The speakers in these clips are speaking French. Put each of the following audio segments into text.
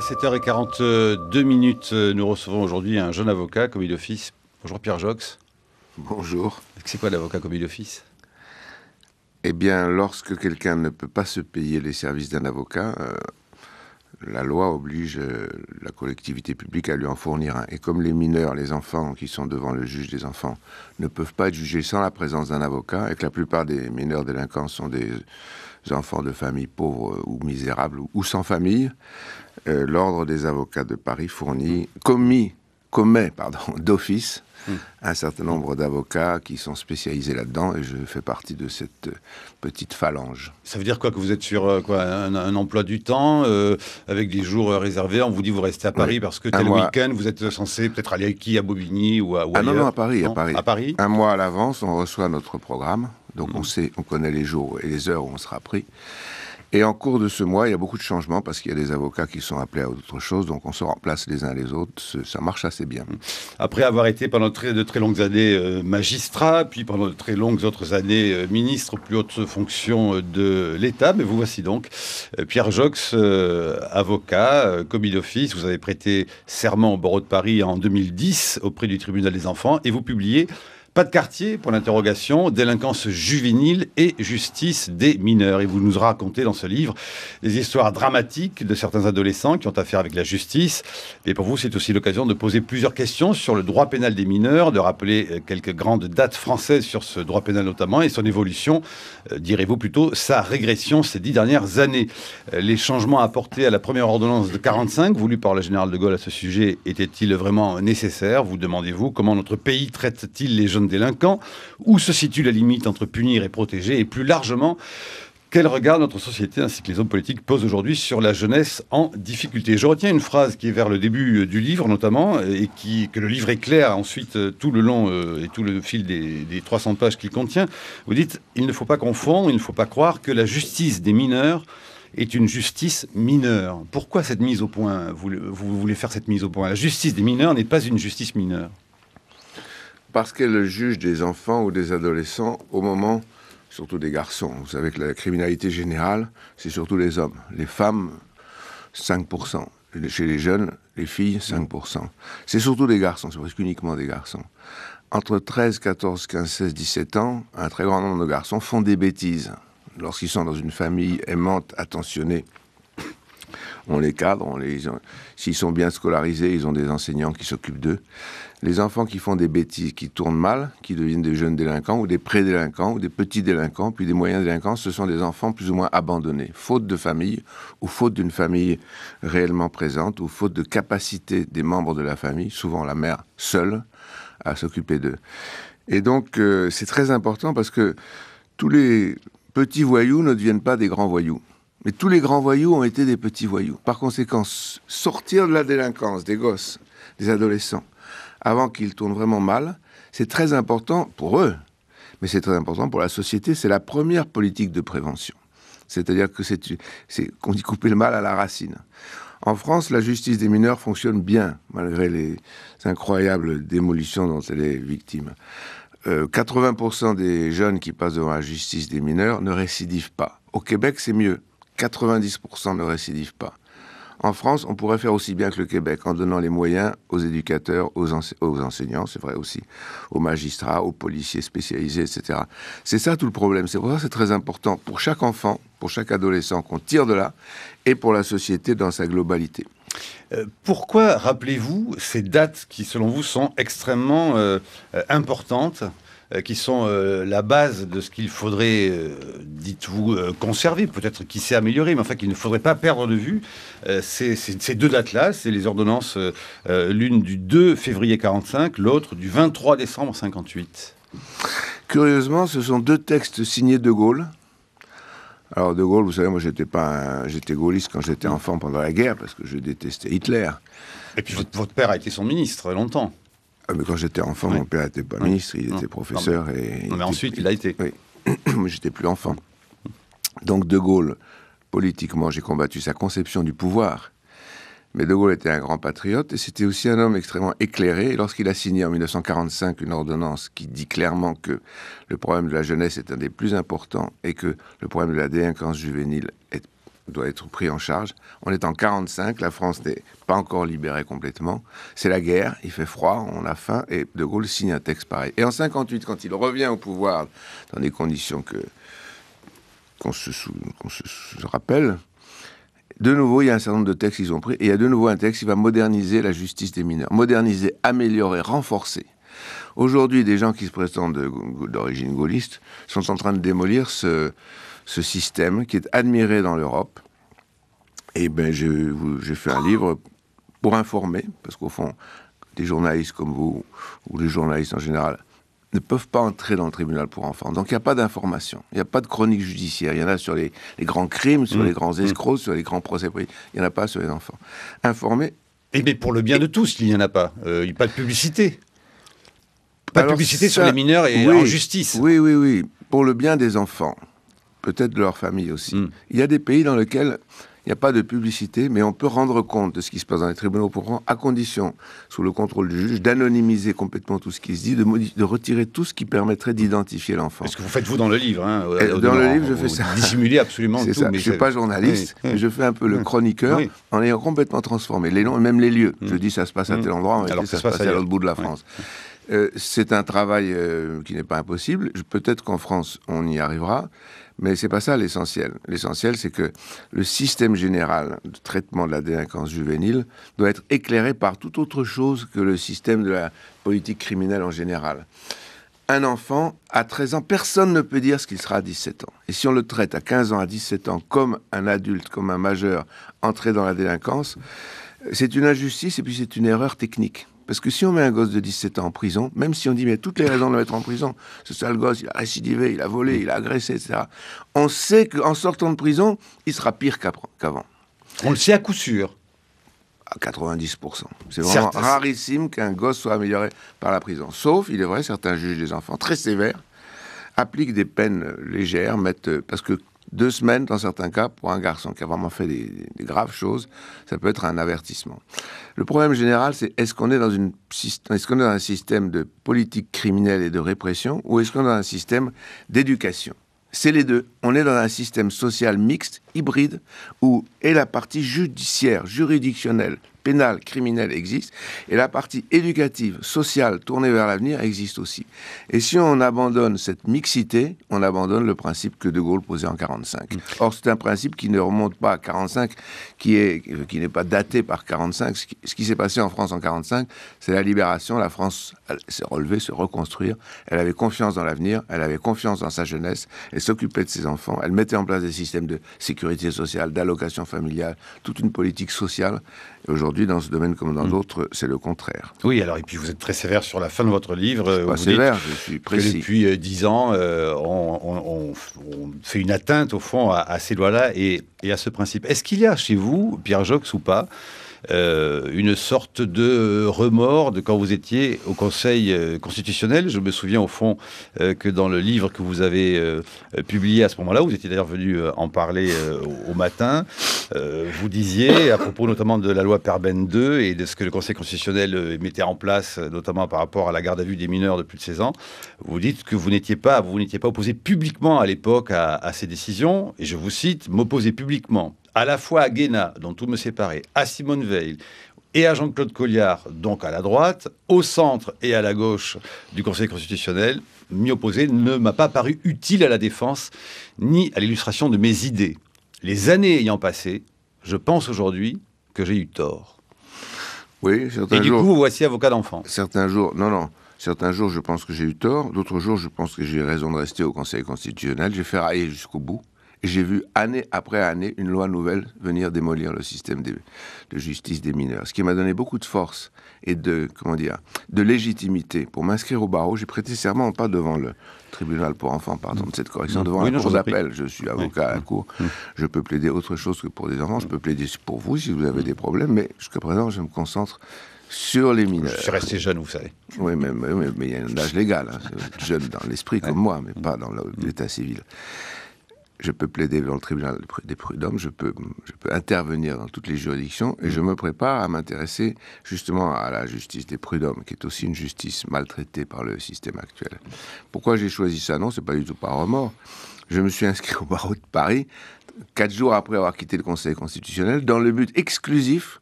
À 7h42 minutes, euh, nous recevons aujourd'hui un jeune avocat, commis d'office. Bonjour Pierre Jox. Bonjour. C'est quoi l'avocat commis d'office Eh bien, lorsque quelqu'un ne peut pas se payer les services d'un avocat, euh, la loi oblige euh, la collectivité publique à lui en fournir un. Et comme les mineurs, les enfants qui sont devant le juge des enfants ne peuvent pas être jugés sans la présence d'un avocat, et que la plupart des mineurs délinquants sont des enfants de familles pauvres ou misérables ou sans famille, euh, l'Ordre des avocats de Paris fournit, commis, commet pardon, d'office hmm. un certain nombre d'avocats qui sont spécialisés là-dedans et je fais partie de cette euh, petite phalange. Ça veut dire quoi Que vous êtes sur euh, quoi, un, emploi du temps avec des jours réservés On vous dit vous restez à Paris parce que tel week-end vous êtes censé peut-être aller à qui À Bobigny ou à Ah non, non, à Paris, à Paris, Un mois à l'avance, on reçoit notre programme, donc on hmm. sait, on connaît les jours et les heures où on sera pris. Et en cours de ce mois, il y a beaucoup de changements parce qu'il y a des avocats qui sont appelés à autre chose, donc on se remplace les uns les autres. Ça marche assez bien. Après avoir été pendant très, de très longues années euh, magistrat, puis pendant de très longues autres années euh, ministre, plus haute fonction euh, de l'État, mais vous voici donc Pierre Jox, avocat, commis d'office. Vous avez prêté serment au barreau de Paris en 2010 auprès du tribunal des enfants et vous publiez de quartier pour l'interrogation, délinquance juvénile et justice des mineurs. Et vous nous racontez dans ce livre des histoires dramatiques de certains adolescents qui ont affaire avec la justice. Et pour vous, c'est aussi l'occasion de poser plusieurs questions sur le droit pénal des mineurs, de rappeler euh, quelques grandes dates françaises sur ce droit pénal notamment et son évolution, euh, direz-vous plutôt sa régression ces dix dernières années. Euh, les changements apportés à la première ordonnance de 45, voulue par le général de Gaulle à ce sujet, étaient-ils vraiment nécessaires Vous demandez-vous comment notre pays traite-t-il les jeunes délinquants Où se situe la limite entre punir et protéger Et plus largement, quel regard notre société ainsi que les hommes politiques posent aujourd'hui sur la jeunesse en difficulté Je retiens une phrase qui est vers le début euh, du livre notamment et qui, que le livre éclaire ensuite euh, tout le long euh, et tout le fil des, 300 pages qu'il contient. Vous dites, il ne faut pas confondre, il ne faut pas croire que la justice des mineurs est une justice mineure. Pourquoi cette mise au point vous voulez faire cette mise au point La justice des mineurs n'est pas une justice mineure parce qu'elle juge des enfants ou des adolescents au moment, surtout des garçons. Vous savez que la criminalité générale, c'est surtout les hommes. Les femmes, 5%. Chez les jeunes, les filles, 5%. C'est surtout des garçons, c'est presque uniquement des garçons. Entre 13, 14, 15, 16, 17 ans, un très grand nombre de garçons font des bêtises. Lorsqu'ils sont dans une famille aimante, attentionnée, on les cadre, on les... s'ils sont bien scolarisés, ils ont des enseignants qui s'occupent d'eux les enfants qui font des bêtises, qui tournent mal, qui deviennent des jeunes délinquants ou des pré-délinquants, ou des petits délinquants, puis des moyens délinquants, ce sont des enfants plus ou moins abandonnés, faute de famille ou faute d'une famille réellement présente ou faute de capacité des membres de la famille, souvent la mère seule, à s'occuper d'eux. Et donc euh, c'est très important parce que tous les petits voyous ne deviennent pas des grands voyous. Mais tous les grands voyous ont été des petits voyous. Par conséquent, sortir de la délinquance des gosses, des adolescents, avant qu'ils tournent vraiment mal, c'est très important pour eux, mais c'est très important pour la société. C'est la première politique de prévention. C'est-à-dire que c'est qu'on dit couper le mal à la racine. En France, la justice des mineurs fonctionne bien, malgré les incroyables démolitions dont elle est victime. 80% euh, des jeunes qui passent devant la justice des mineurs ne récidivent pas. Au Québec, c'est mieux. 90% ne récidivent pas. En France, on pourrait faire aussi bien que le Québec en donnant les moyens aux éducateurs, aux, enseignants, c'est vrai aussi, aux magistrats, aux policiers spécialisés, etc. C'est ça tout le problème. C'est pour ça c'est très important pour chaque enfant, pour chaque adolescent qu'on tire de là et pour la société dans sa globalité. Euh, pourquoi, rappelez-vous, ces dates qui, selon vous, sont extrêmement euh, euh, importantes euh, qui sont euh, la base de ce qu'il faudrait, euh, dites-vous, conserver, peut-être qui s'est amélioré, mais enfin qu'il ne faudrait pas perdre de vue. ces, deux dates-là, c'est les ordonnances, l'une du 2 février 45, l'autre du 23 décembre 58. Curieusement, ce sont deux textes signés de Gaulle. Alors De Gaulle, vous savez, moi j'étais pas, j'étais gaulliste quand j'étais enfant pendant la guerre parce que je détestais Hitler. Et puis votre père a été son ministre longtemps mais quand j'étais enfant, mon père n'était pas ministre, il était professeur. mais... Et ensuite, il a été. Oui. j'étais plus enfant. Donc De Gaulle, politiquement, j'ai combattu sa conception du pouvoir. Mais De Gaulle était un grand patriote et c'était aussi un homme extrêmement éclairé. lorsqu'il a signé en 1945 une ordonnance qui dit clairement que le problème de la jeunesse est un des plus importants et que le problème de la délinquance juvénile est doit être pris en charge. On est en 45, la France n'est pas encore libérée complètement. C'est la guerre, il fait froid, on a faim, et De Gaulle signe un texte pareil. Et en 58, quand il revient au pouvoir, dans des conditions que qu'on se, se, rappelle, de nouveau, il y a un certain nombre de textes qu'ils ont pris, et il y a de nouveau un texte qui va moderniser la justice des mineurs. Moderniser, améliorer, renforcer. Aujourd'hui, des gens qui se présentent d'origine gaulliste sont en train de démolir ce, ce système qui est admiré dans l'Europe. Et ben, j'ai fait un livre pour informer, parce qu'au fond, des journalistes comme vous, ou les journalistes en général, ne peuvent pas entrer dans le tribunal pour enfants. Donc il n'y a pas d'information, il n'y a pas de chronique judiciaire. Il y en a sur les, grands crimes, sur mmh. les grands mmh. escrocs, sur les grands procès. Il n'y en a pas sur les enfants. Informer. Et eh mais pour le bien de tous, il n'y en a pas. Il n'y a pas de publicité. Pas de publicité sur les mineurs et la justice. Oui, oui, oui. Pour le bien des enfants peut-être de leur famille aussi. Hmm. Il y a des pays dans lesquels il n'y a pas de publicité, mais on peut rendre compte de ce qui se passe dans les tribunaux pourront, à condition, sous le contrôle du juge, d'anonymiser complètement tout ce qui se dit, de, retirer tout ce qui permettrait d'identifier l'enfant. Ce que vous faites, vous, dans le livre. Hein, euh, dans le livre, je fais ça. Dissimuler absolument tout. Ça. Mais je ne suis pas journaliste, mais je fais un peu le chroniqueur en ayant complètement transformé les noms et même les lieux. Hmm. Je dis ça se passe à hmm. tel endroit, mais ça, se passe à l'autre bout de la France. Euh, c'est un travail euh, qui n'est pas impossible. Peut-être qu'en France, on y arrivera, mais c'est pas ça l'essentiel. L'essentiel, c'est que le système général de traitement de la délinquance juvénile doit être éclairé par tout autre chose que le système de la politique criminelle en général. Un enfant à 13 ans, personne ne peut dire ce qu'il sera à 17 ans. Et si on le traite à 15 ans, à 17 ans, comme un adulte, comme un majeur entré dans la délinquance, c'est une injustice et puis c'est une erreur technique. Parce que si on met un gosse de 17 ans en prison, même si on dit, mais toutes les raisons de le mettre en prison, ce sale gosse, il a récidivé, il a volé, mm. il a agressé, etc., on sait qu'en sortant de prison, il sera pire qu'avant. On le sait à coup sûr. À 90%. C'est vraiment rarissime qu'un gosse soit amélioré par la prison. Sauf, il est vrai, certains juges des enfants très sévères appliquent des peines légères, mettent, parce que deux semaines dans certains cas pour un garçon qui a vraiment fait des, graves choses, ça peut être un avertissement. Le problème général, c'est est-ce qu'on est dans est-ce qu'on est dans un système de politique criminelle et de répression ou est-ce qu'on est dans un système d'éducation C'est les deux. On est dans un système social mixte, hybride, où est la partie judiciaire, juridictionnelle, pénale, criminelle existe, et la partie éducative, sociale, tournée vers l'avenir existe aussi. Et si on abandonne cette mixité, on abandonne le principe que De Gaulle posait en 45. Mm. Or, c'est un principe qui ne remonte pas à 45, qui est euh, qui n'est pas daté par 45. Ce qui, s'est passé en France en 45, c'est la libération. La France s'est relevée, se reconstruire. Elle avait confiance dans l'avenir, elle avait confiance dans sa jeunesse, elle s'occupait de ses enfants, elle mettait en place des systèmes de sécurité sociale, d'allocation familiale, toute une politique sociale Aujourd'hui, dans ce domaine comme dans hmm. d'autres, c'est le contraire. Oui, alors, et puis vous êtes très sévère sur la fin de votre livre. Je pas sévère, je suis précis. Que depuis euh, dix ans, euh, on, fait une atteinte, au fond, à, ces lois-là et, et à ce principe. Est-ce qu'il y a chez vous, Pierre Jox ou pas, euh, une sorte de remords de quand vous étiez au Conseil euh, constitutionnel. Je me souviens au fond euh, que dans le livre que vous avez publié à ce moment-là, vous étiez d'ailleurs venu en parler au matin, vous disiez à propos notamment de la loi Perben 2 et de ce que le Conseil constitutionnel mettait en place, notamment par rapport à la garde à vue des mineurs de plus de 16 ans, vous dites que vous n'étiez pas, vous n'étiez pas opposé publiquement à l'époque à ces décisions, et je vous cite, m'opposer publiquement à la fois à Guéna, dont tout me séparait, à Simone Veil, et à Jean-Claude Colliard, donc à la droite, au centre et à la gauche du Conseil constitutionnel, m'y opposer ne m'a pas paru utile à la défense ni à l'illustration de mes idées. Les années ayant passé, je pense aujourd'hui que j'ai eu tort. Oui, certains Et du jours, coup, voici avocat d'enfant. Certains jours, non, non. Certains jours, je pense que j'ai eu tort. D'autres jours, je pense que j'ai raison de rester au Conseil constitutionnel. J'ai fait railler jusqu'au bout. J'ai vu année après année une loi nouvelle venir démolir le système de, justice des mineurs, ce qui m'a donné beaucoup de force et de comment dire de légitimité pour m'inscrire au barreau. J'ai prêté serment pas devant le tribunal pour enfants, pardon, de cette correction, mm. devant oui, la cour d'appel. Je suis avocat à la mm. cour. Mm. Je peux plaider autre chose que pour des enfants. Je peux plaider pour vous si vous avez des problèmes, mais jusqu'à présent, je me concentre sur les mineurs. Je suis resté jeune, vous savez. Oui, mais, mais, il y a un âge légal. Hein. Jeune dans l'esprit comme moi, mais pas dans l'état civil je peux plaider devant le tribunal des prud'hommes, je peux, peux intervenir dans toutes les juridictions et je me prépare à m'intéresser justement à la justice des prud'hommes, qui est aussi une justice maltraitée par le système actuel. Pourquoi j'ai choisi ça Non, c'est pas du tout par remords. Je me suis inscrit au barreau de Paris quatre jours après avoir quitté le Conseil constitutionnel dans le but exclusif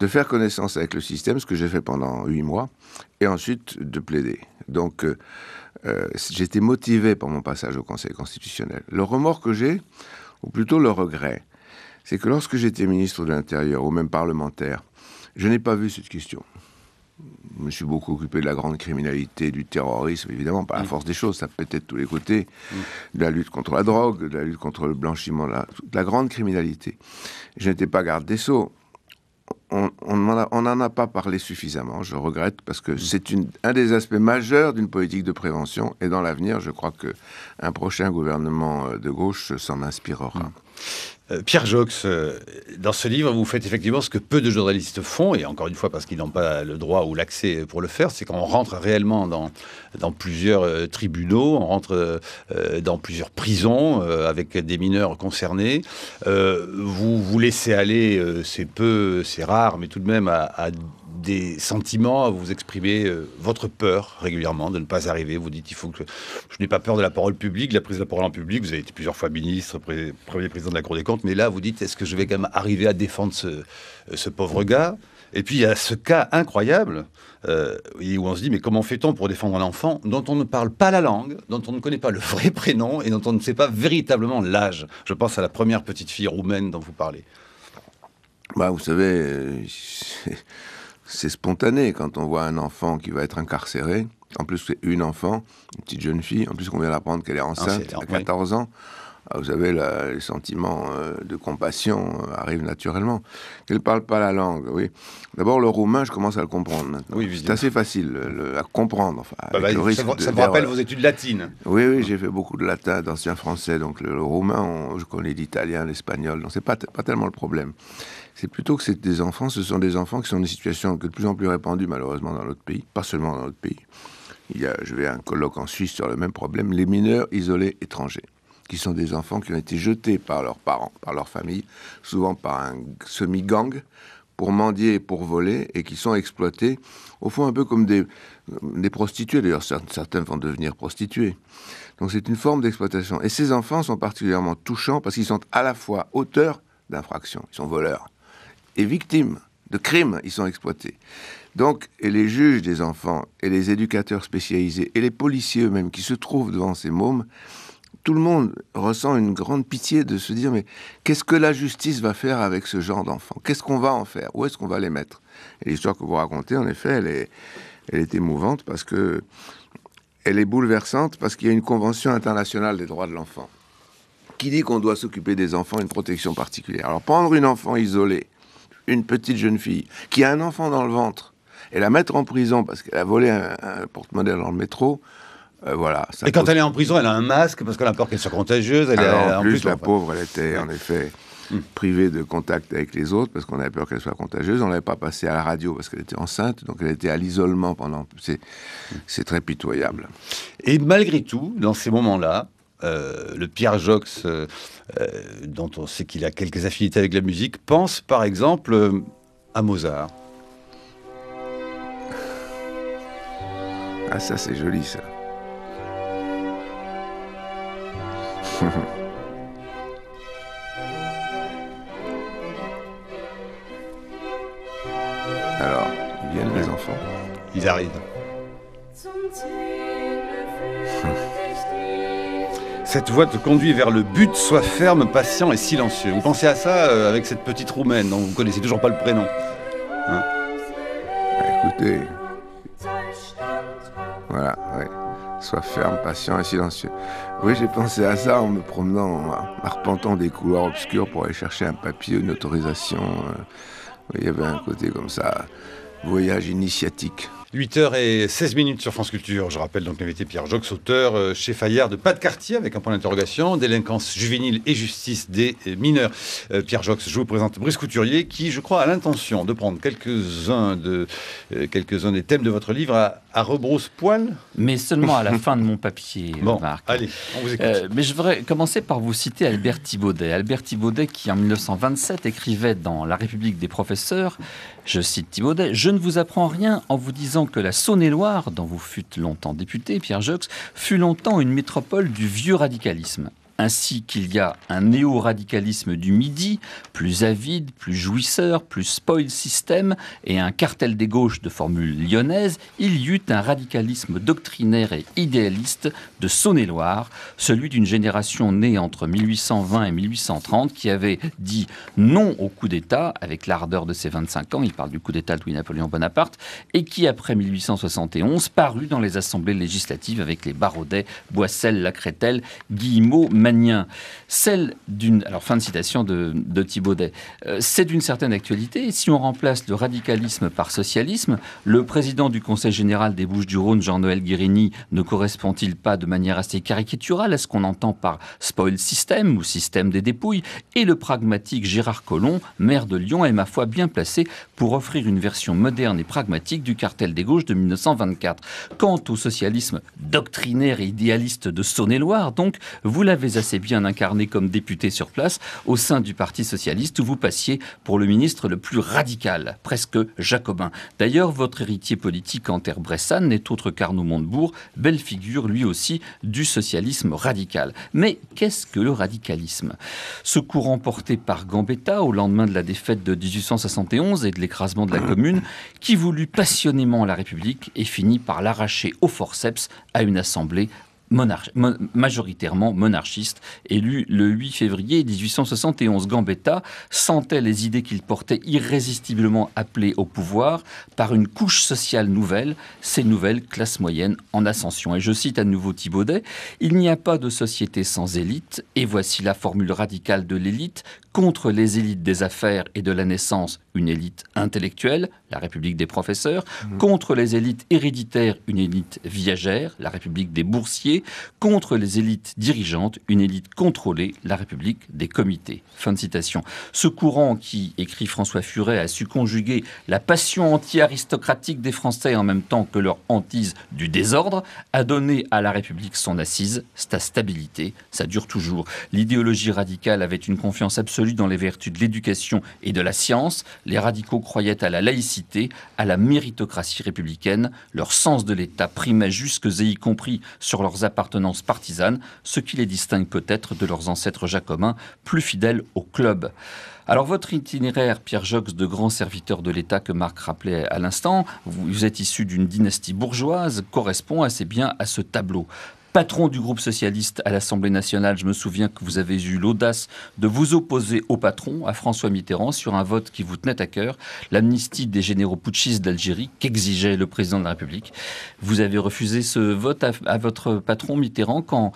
de faire connaissance avec le système, ce que j'ai fait pendant huit mois, et ensuite de plaider. Donc euh, euh, j'étais motivé par mon passage au Conseil constitutionnel. Le remords que j'ai, ou plutôt le regret, c'est que lorsque j'étais ministre de l'Intérieur, ou même parlementaire, je n'ai pas vu cette question. Je me suis beaucoup occupé de la grande criminalité, du terrorisme, évidemment, par la mm. force des choses, ça peut être tous les côtés, mm. de la lutte contre la drogue, de la lutte contre le blanchiment, la, de la grande criminalité. Je n'étais pas garde des sceaux, on n'en a, pas parlé suffisamment, je regrette, parce que mm. c'est un des aspects majeurs d'une politique de prévention, et dans l'avenir, je crois qu'un prochain gouvernement euh, de gauche s'en inspirera. Mm. Euh, Pierre Jox, euh, dans ce livre, vous faites effectivement ce que peu de journalistes font, et encore une fois parce qu'ils n'ont pas le droit ou l'accès pour le faire, c'est qu'on rentre réellement dans, plusieurs euh, tribunaux, on rentre dans plusieurs prisons avec des mineurs concernés. vous vous laissez aller, c'est peu, c'est rare, mais tout de même à des sentiments, vous exprimez euh, votre peur régulièrement de ne pas arriver. Vous dites, il faut que je, n'ai pas peur de la parole publique, la prise de la parole en public. Vous avez été plusieurs fois ministre, premier président de la Cour des comptes, mais là, vous dites, est-ce que je vais quand même arriver à défendre ce, euh, pauvre gars Et puis, il y a ce cas incroyable euh, où on se dit, mais comment fait-on pour défendre un enfant dont on ne parle pas la langue, dont on ne connaît pas le vrai prénom et dont on ne sait pas véritablement l'âge Je pense à la première petite fille roumaine dont vous parlez. Bah, vous savez, euh, c'est spontané quand on voit un enfant qui va être incarcéré. En plus, c'est une enfant, une petite jeune fille. En plus, on vient d'apprendre qu'elle est ah, enceinte, à 14 ans. Ah, vous savez, le les sentiments euh, de compassion euh, arrivent naturellement. Qu'elle ne parle pas la langue, oui. D'abord, le roumain, je commence à le comprendre maintenant. Oui, c'est assez facile à comprendre. Bah, ça, ça rappelle vos études latines. Oui, oui, j'ai fait beaucoup de latin, d'ancien français. Donc le, roumain, je connais l'italien, l'espagnol. Donc c'est pas, pas tellement le problème. C'est plutôt que c'est des enfants, ce sont des enfants qui sont dans des situations que de plus en plus répandues malheureusement dans notre pays, pas seulement dans notre pays. Il y a, je vais à un colloque en Suisse sur le même problème, les mineurs isolés étrangers qui sont des enfants qui ont été jetés par leurs parents, par leur famille, souvent par un semi-gang, pour mendier et pour voler, et qui sont exploités, au fond un peu comme des, des prostituées. D'ailleurs, certains vont devenir prostituées. Donc c'est une forme d'exploitation. Et ces enfants sont particulièrement touchants parce qu'ils sont à la fois auteurs d'infractions, ils sont voleurs, et victimes de crimes, ils sont exploités. Donc, et les juges des enfants, et les éducateurs spécialisés, et les policiers eux-mêmes qui se trouvent devant ces mômes, tout le monde ressent une grande pitié de se dire mais qu'est-ce que la justice va faire avec ce genre d'enfants Qu'est-ce qu'on va en faire Où est-ce qu'on va les mettre Et l'histoire que vous racontez, en effet, elle est, émouvante parce que elle est bouleversante parce qu'il y a une convention internationale des droits de l'enfant qui dit qu'on doit s'occuper des enfants une protection particulière. Alors prendre une enfant isolée, une petite jeune fille qui a un enfant dans le ventre et la mettre en prison parce qu'elle a volé un, un porte-monnaie dans le métro, euh, Et quand elle est en prison, elle a un masque parce qu'on a peur qu'elle soit contagieuse. en, plus, la pauvre, elle était en mm. effet mm. privée de contact avec les autres parce qu'on avait peur qu'elle soit contagieuse. On l'avait pas passée à la radio parce qu'elle était enceinte, donc elle était à l'isolement pendant. C'est, mm. c'est très pitoyable. Et malgré tout, dans ces moments-là, euh, le Pierre Jox, euh, dont on sait qu'il a quelques affinités avec la musique, pense par exemple à Mozart. Ah ça c'est joli ça. Alors, viennent les enfants. Ils arrivent. Cette voie te conduit vers le but, sois ferme, patient et silencieux. Vous pensez à ça euh, avec cette petite roumaine dont vous connaissez toujours pas le prénom. soit ferme, patient et silencieux. Oui, j'ai pensé à ça en me promenant, en arpentant des couloirs obscurs pour aller chercher un papier, une autorisation. Euh. Il y avait un côté comme ça, voyage initiatique. 8h16 minutes sur France Culture. Je rappelle donc l'invité Pierre Jox, auteur euh, chez Fayard de Pas de quartier avec un point d'interrogation, délinquance juvénile et justice des euh, mineurs. Euh, Pierre Jox, je vous présente Brice Couturier qui, je crois, a l'intention de prendre quelques-uns de, quelques des thèmes de votre livre à, rebrousse-poil. Mais seulement à la fin de mon papier, bon, Allez, on vous écoute. mais je voudrais commencer par vous citer Albert Thibaudet. Albert Thibaudet qui, en 1927, écrivait dans La République des professeurs, je cite Thibaudet, « Je ne vous apprends rien en vous disant que la Saône-et-Loire, dont vous fûtes longtemps député, Pierre Jox, fut longtemps une métropole du vieux radicalisme ainsi qu'il y a un néo-radicalisme du Midi, plus avide, plus jouisseur, plus spoil système et un cartel des gauches de formule lyonnaise, il y eut un radicalisme doctrinaire et idéaliste de Saône-et-Loire, celui d'une génération née entre 1820 et 1830 qui avait dit non au coup d'État avec l'ardeur de ses 25 ans, il parle du coup d'État de Louis-Napoléon Bonaparte, et qui après 1871 parut dans les assemblées législatives avec les Barodais, Boissel, Lacretel, Guillemot, celle d'une. Alors, fin de citation de, de Thibaudet. Euh, c'est d'une certaine actualité. Si on remplace le radicalisme par socialisme, le président du Conseil général des Bouches-du-Rhône, Jean-Noël Guérini, ne correspond-il pas de manière assez caricaturale à ce qu'on entend par spoil system ou système des dépouilles Et le pragmatique Gérard Collomb, maire de Lyon, est ma foi bien placé pour offrir une version moderne et pragmatique du cartel des gauches de 1924. Quant au socialisme doctrinaire et idéaliste de Saône-et-Loire, donc, vous l'avez assez bien incarné comme député sur place au sein du Parti socialiste où vous passiez pour le ministre le plus radical, presque jacobin. D'ailleurs, votre héritier politique en terre bressane n'est autre qu'Arnaud Montebourg, belle figure lui aussi du socialisme radical. Mais qu'est-ce que le radicalisme Ce courant porté par Gambetta au lendemain de la défaite de 1871 et de l'écrasement de la Commune, qui voulut passionnément la République et finit par l'arracher au forceps à une assemblée majoritairement monarchiste, élu le 8 février 1871. Gambetta sentait les idées qu'il portait irrésistiblement appelées au pouvoir par une couche sociale nouvelle, ces nouvelles classes moyennes en ascension. Et je cite à nouveau Thibaudet, Il n'y a pas de société sans élite, et voici la formule radicale de l'élite contre les élites des affaires et de la naissance, une élite intellectuelle, la République des professeurs, mmh. contre les élites héréditaires, une élite viagère, la République des boursiers, contre les élites dirigeantes, une élite contrôlée, la République des comités. Fin de citation. Ce courant qui, écrit François Furet, a su conjuguer la passion anti-aristocratique des Français en même temps que leur hantise du désordre, a donné à la République son assise, sa stabilité. Ça dure toujours. L'idéologie radicale avait une confiance absolue dans les vertus de l'éducation et de la science. Les radicaux croyaient à la laïcité, à la méritocratie républicaine. Leur sens de l'État prima jusque et y compris sur leurs appartenance partisane, ce qui les distingue peut-être de leurs ancêtres jacobins plus fidèles au club. Alors votre itinéraire, Pierre Jox, de grand serviteur de l'État que Marc rappelait à l'instant, vous êtes issu d'une dynastie bourgeoise, correspond assez bien à ce tableau patron du groupe socialiste à l'Assemblée nationale, je me souviens que vous avez eu l'audace de vous opposer au patron, à François Mitterrand, sur un vote qui vous tenait à cœur, l'amnistie des généraux putschistes d'Algérie qu'exigeait le président de la République. Vous avez refusé ce vote à, à votre patron Mitterrand quand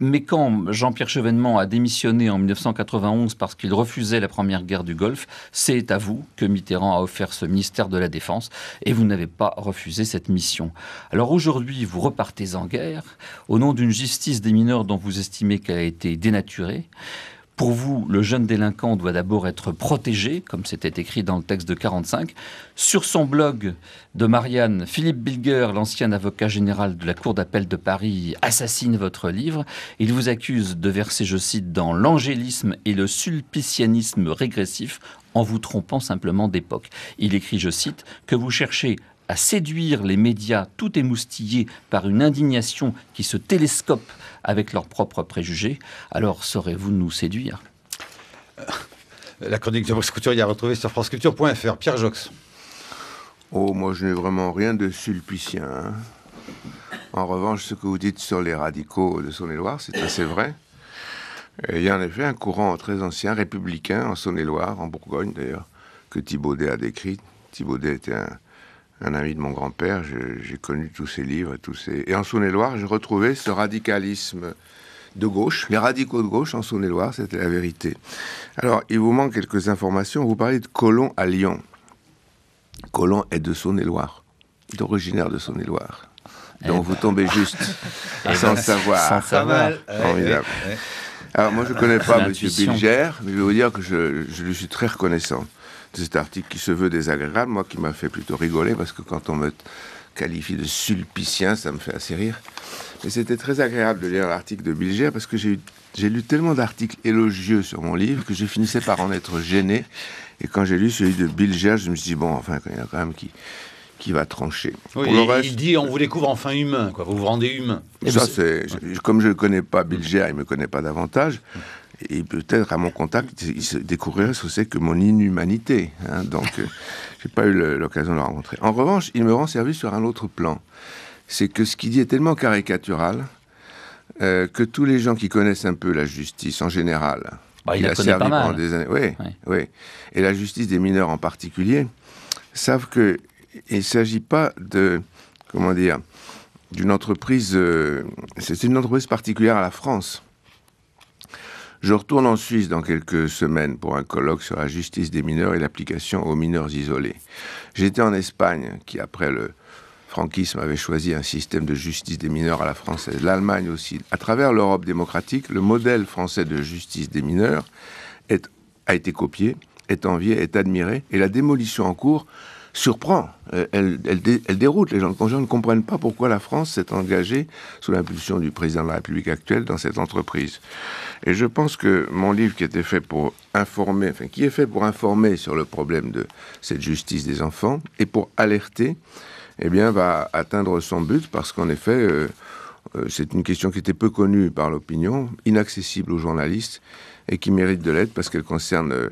mais quand Jean-Pierre Chevènement a démissionné en 1991 parce qu'il refusait la première guerre du Golfe, c'est à vous que Mitterrand a offert ce ministère de la Défense et vous n'avez pas refusé cette mission. Alors aujourd'hui, vous repartez en guerre au nom d'une justice des mineurs dont vous estimez qu'elle a été dénaturée. Pour vous, le jeune délinquant doit d'abord être protégé, comme c'était écrit dans le texte de 45. Sur son blog de Marianne, Philippe Bilger, l'ancien avocat général de la Cour d'appel de Paris, assassine votre livre. Il vous accuse de verser, je cite, dans l'angélisme et le sulpicianisme régressif en vous trompant simplement d'époque. Il écrit, je cite, que vous cherchez à séduire les médias tout émoustillés par une indignation qui se télescope avec leurs propres préjugés, alors saurez-vous nous séduire euh, La chronique de France Couture, il a retrouvé sur franceculture.fr. Pierre Jox. Oh, moi, je n'ai vraiment rien de sulpicien. Hein. En revanche, ce que vous dites sur les radicaux de Saône-et-Loire, c'est assez vrai. il y a en effet un courant très ancien, républicain, en Saône-et-Loire, en Bourgogne d'ailleurs, que Thibaudet a décrit. Thibaudet était un, un ami de mon grand-père, j'ai connu tous ses livres, tous ses... Et en Saône-et-Loire, j'ai retrouvé ce radicalisme de gauche. Les radicaux de gauche en Saône-et-Loire, c'était la vérité. Alors, il vous manque quelques informations. Vous parlez de Colomb à Lyon. colon est de Saône-et-Loire, d'originaire de Saône-et-Loire. Donc eh vous ben. tombez juste eh sans ben, savoir. ça savoir. Eh, euh, Formidable. Alors moi je ne connais pas M. Bilger, mais je vais vous dire que je, je lui suis très reconnaissant cet article qui se veut désagréable, moi qui m'a fait plutôt rigoler, parce que quand on me qualifie de sulpicien, ça me fait assez rire. Mais c'était très agréable de lire l'article de Bilger, parce que j'ai lu tellement d'articles élogieux sur mon livre que je finissais par en être gêné. Et quand j'ai lu celui de Bilger, je me suis dit, bon, enfin, il y a quand même qui, qui va trancher. Oui, il dit on vous découvre enfin humain, quoi. vous vous rendez humain. Ça, c'est, comme je ne connais pas Bilger, il ne me connaît pas davantage, et peut-être à mon contact, il se découvrirait ce que c'est que mon inhumanité. Hein. donc, euh, j'ai pas eu l'occasion de le rencontrer. En revanche, il me rend service sur un autre plan. C'est que ce qu'il dit est tellement caricatural euh, que tous les gens qui connaissent un peu la justice en général, bah, il, a servi des années, oui, oui, et la justice des mineurs en particulier, savent que il ne s'agit pas de, comment dire, d'une entreprise, euh, c'est une entreprise particulière à la France. Je retourne en Suisse dans quelques semaines pour un colloque sur la justice des mineurs et l'application aux mineurs isolés. J'étais en Espagne, qui après le franquisme avait choisi un système de justice des mineurs à la française, l'Allemagne aussi. À travers l'Europe démocratique, le modèle français de justice des mineurs a été copié, est envié, est admiré, et la démolition en cours surprend, euh, elle, elle, déroute les gens. Les gens ne comprennent pas pourquoi la France s'est engagée, sous l'impulsion du président de la République actuelle, dans cette entreprise. Et je pense que mon livre, qui était fait pour informer, enfin, qui est fait pour informer sur le problème de cette justice des enfants et pour alerter, eh bien, va atteindre son but parce qu'en effet, euh, euh, c'est une question qui était peu connue par l'opinion, inaccessible aux journalistes et qui mérite de l'aide parce qu'elle concerne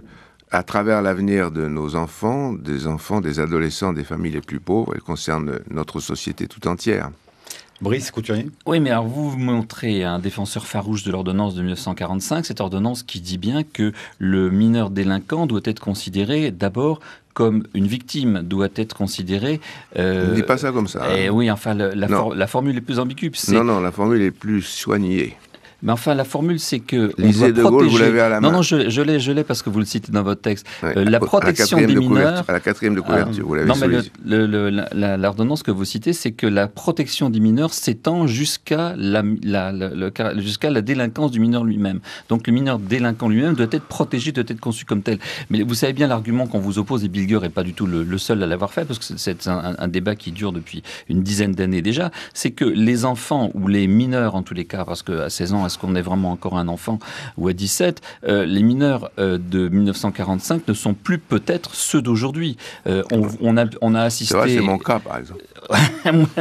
à travers l'avenir de nos enfants, des enfants, des adolescents, des familles les plus pauvres. Elle concerne notre société tout entière. Brice Couturier Oui, mais alors vous montrez un défenseur farouche de l'ordonnance de 1945, cette ordonnance qui dit bien que le mineur délinquant doit être considéré d'abord comme une victime doit être considéré... Euh, ne dit pas ça comme ça. Et eh hein. oui, enfin, la, la formule est plus ambiguë. Non, non, la formule est plus soignée. Mais enfin, la formule, c'est que. Lisez de Gaulle, vous l'avez à la main. Non, non, je, je l'ai, je l'ai parce que vous le citez dans votre texte. Euh, la protection des mineurs. la quatrième de couverture, vous l'avez Non, mais l'ordonnance que vous citez, c'est que la protection des mineurs s'étend jusqu'à la, jusqu'à la délinquance du mineur lui-même. Donc le mineur délinquant lui-même doit être protégé, doit être conçu comme tel. Mais vous savez bien l'argument qu'on vous oppose, et Bilger n'est pas du tout le, seul à l'avoir fait, parce que c'est un, un débat qui dure depuis une dizaine d'années déjà, c'est que les enfants ou les mineurs, en tous les cas, parce qu'à 16 ans, est qu'on est vraiment encore un enfant ou à 17 euh, Les mineurs euh, de 1945 ne sont plus peut-être ceux d'aujourd'hui. Euh, on, a, on a assisté. C'est mon cas, par exemple.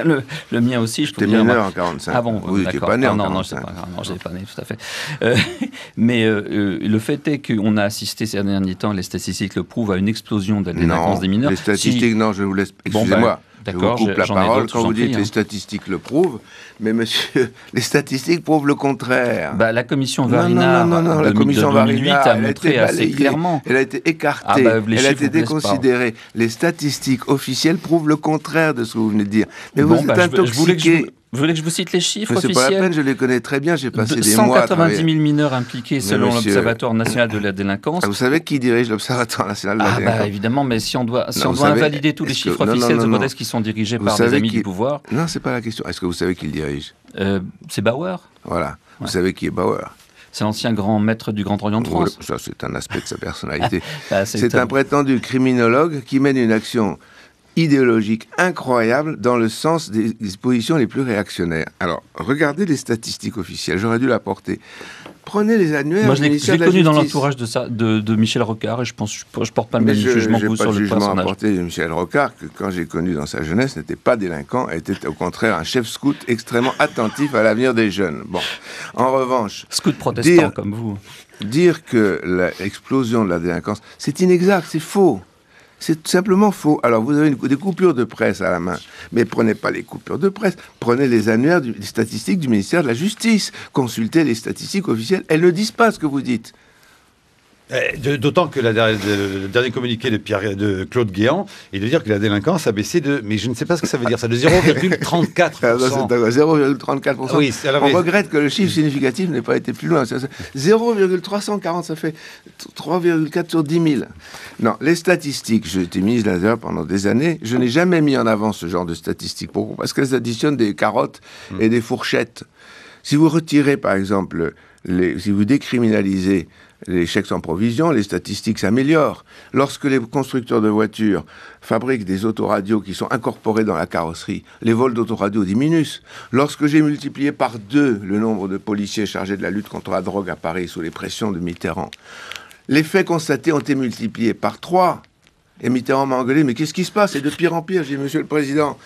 le, mien aussi, je J'étais mineur en 1945. Ah bon, oui, d'accord. Pas né ah, non, non, non, je pas, pas né, tout à fait. mais le fait est qu'on a assisté ces derniers temps, les statistiques le prouvent, à une explosion de la délinquance des mineurs. Les statistiques, non, je vous laisse. Ben, excusez-moi je vous coupe la parole quand vous dites que les hein. statistiques le prouvent, mais monsieur, les statistiques prouvent le contraire. Bah, la commission Varinard non, non, non, la commission 2008 a montré elle a été assez clairement. Elle a été ah, bah, écartée, elle a été déconsidérée. Les statistiques officielles prouvent le contraire de ce que vous venez de dire. Mais vous bah, êtes intoxiqué. Vous voulez que je vous cite les chiffres officiels C'est pas la peine, je les connais très bien, j'ai passé des mois. 190 000 mineurs impliqués selon l'Observatoire national de la délinquance. Ah, vous savez qui dirige l'Observatoire national de la ah, bah, délinquance bah, Évidemment, mais si on doit, si on doit invalider tous les chiffres officiels, est-ce qui sont dirigés par des amis du pouvoir. Non, c'est pas la question. Est-ce que vous savez qui le dirige euh, C'est Bauer. Voilà. Vous savez qui est Bauer c'est l'ancien grand maître du Grand Orient de France. Ça, c'est un aspect de sa personnalité. Ah, c'est un prétendu criminologue qui mène une action idéologique incroyable dans le sens des dispositions les plus réactionnaires. Alors, regardez les statistiques officielles, j'aurais dû l'apporter. Prenez les annuaires. Moi, je l'ai connu dans l'entourage de, Michel Rocard et je pense je, porte pas le même jugement que vous sur le jugement apporté de Michel Rocard, que quand j'ai connu dans sa jeunesse, n'était pas délinquant, était au contraire un chef scout extrêmement attentif à l'avenir des jeunes. Bon, en revanche. Scout protestant comme vous. Dire que l'explosion de la délinquance, c'est inexact, c'est faux. C'est tout simplement faux. Alors, vous avez des coupures de presse à la main, mais prenez pas les coupures de presse, prenez les annuaires, des statistiques du ministère de la Justice, consultez les statistiques officielles. Elles ne disent pas ce que vous dites. Euh, d'autant que le, dernier communiqué de, Claude Guéant est de dire que la délinquance a baissé de, mais je ne sais pas ce que ça veut dire, ça de 0,34%. 0,34%. Ah, ah On regrette que le chiffre significatif n'ait pas été plus loin. 0,340, ça fait 3,4 sur 10 000. Non, les statistiques, j'ai été ministre dedans pendant des années, je n'ai jamais mis en avant ce genre de statistiques. Pourquoi Parce qu'elles additionnent des carottes et hmm. des fourchettes. Si vous retirez, par exemple, si vous décriminalisez les chèques sans provision, les statistiques s'améliorent. Lorsque les constructeurs de voitures fabriquent des autoradios qui sont incorporés dans la carrosserie, les vols d'autoradios diminuent. Lorsque j'ai multiplié par deux le nombre de policiers chargés de la lutte contre la drogue à Paris sous les pressions de Mitterrand, les faits constatés ont été multipliés par trois. Et Mitterrand m'a engueulé, mais qu'est-ce qui se passe C'est de pire en pire. J'ai dit, monsieur le président,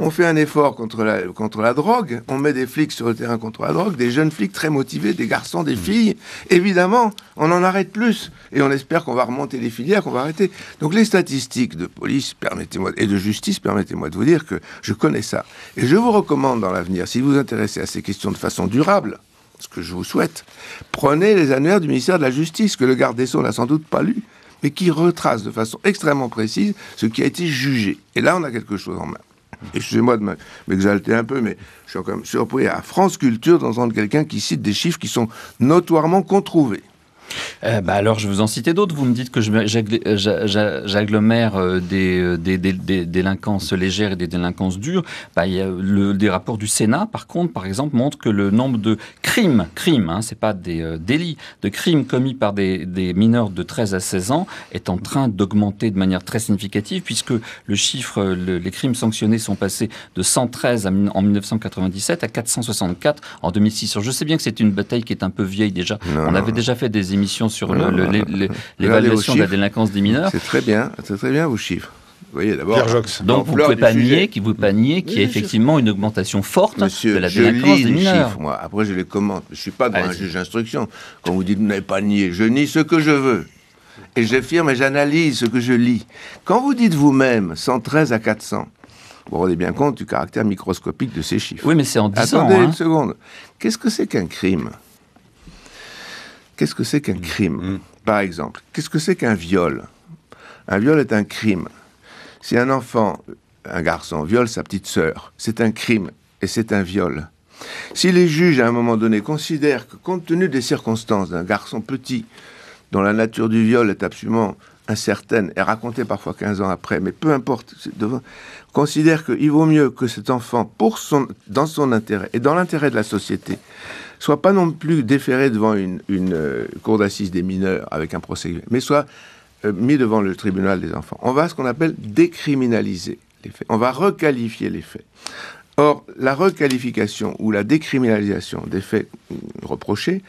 on fait un effort contre la, contre la drogue, on met des flics sur le terrain contre la drogue, des jeunes flics très motivés, des garçons, des mmh. filles. Évidemment, on en arrête plus et on espère qu'on va remonter les filières, qu'on va arrêter. Donc les statistiques de police, permettez-moi, et de justice, permettez-moi de vous dire que je connais ça. Et je vous recommande dans l'avenir, si vous vous intéressez à ces questions de façon durable, ce que je vous souhaite, prenez les annuaires du ministère de la Justice, que le garde des Sceaux n'a sans doute pas lu, mais qui retrace de façon extrêmement précise ce qui a été jugé. Et là, on a quelque chose en main. excusez-moi de m'exalter un peu, mais je suis quand même surpris à France Culture d'entendre quelqu'un qui cite des chiffres qui sont notoirement controuvés. Euh, bah alors, je vais vous en citer d'autres. Vous me dites que j'agglomère des, délinquances légères et des délinquances dures. Bah, il y a des rapports du Sénat, par contre, par exemple, montrent que le nombre de crimes, crimes, hein, c'est pas des euh, délits, de crimes commis par des, mineurs de 13 à 16 ans est en train d'augmenter de manière très significative, puisque le chiffre, euh, les crimes sanctionnés sont passés de 113 en 1997 à 464 en 2006. je sais bien que c'est une bataille qui est un peu vieille déjà. On avait déjà fait des émissions sur l'évaluation de la délinquance des mineurs. C'est très bien, c'est très bien vos chiffres. Vous voyez, d'abord. Donc vous ne pouvez pas nier, qui, vous paniez qui qu'il y a effectivement une augmentation forte Monsieur, de la délinquance je des Les chiffres, moi. Après, je les commente. Je ne suis pas un juge d'instruction. Quand vous dites, vous n'avez pas nié, je nie ce que je veux. Et j'affirme et j'analyse ce que je lis. Quand vous dites vous-même 113 à 400, vous vous rendez bien compte du caractère microscopique de ces chiffres. Oui, mais c'est en 10 Attendez hein. une seconde. Qu'est-ce que c'est qu'un crime Qu'est-ce que c'est qu'un mm. crime, mm. par exemple Qu'est-ce que c'est qu'un viol Un viol est un crime. Si un enfant, un garçon, viole sa petite sœur, c'est un crime et c'est un viol. Si les juges, à un moment donné, considèrent que, compte tenu des circonstances d'un garçon petit, dont la nature du viol est absolument incertaine et racontée parfois 15 ans après, mais peu importe, considèrent qu'il vaut mieux que cet enfant, pour son, dans son intérêt et dans l'intérêt de la société, soit pas non plus déféré devant une, euh, cour d'assises des mineurs avec un procès, mais soit euh, mis devant le tribunal des enfants. On va ce qu'on appelle décriminaliser les faits. On va requalifier les faits. Or, la requalification ou la décriminalisation des faits euh, reprochés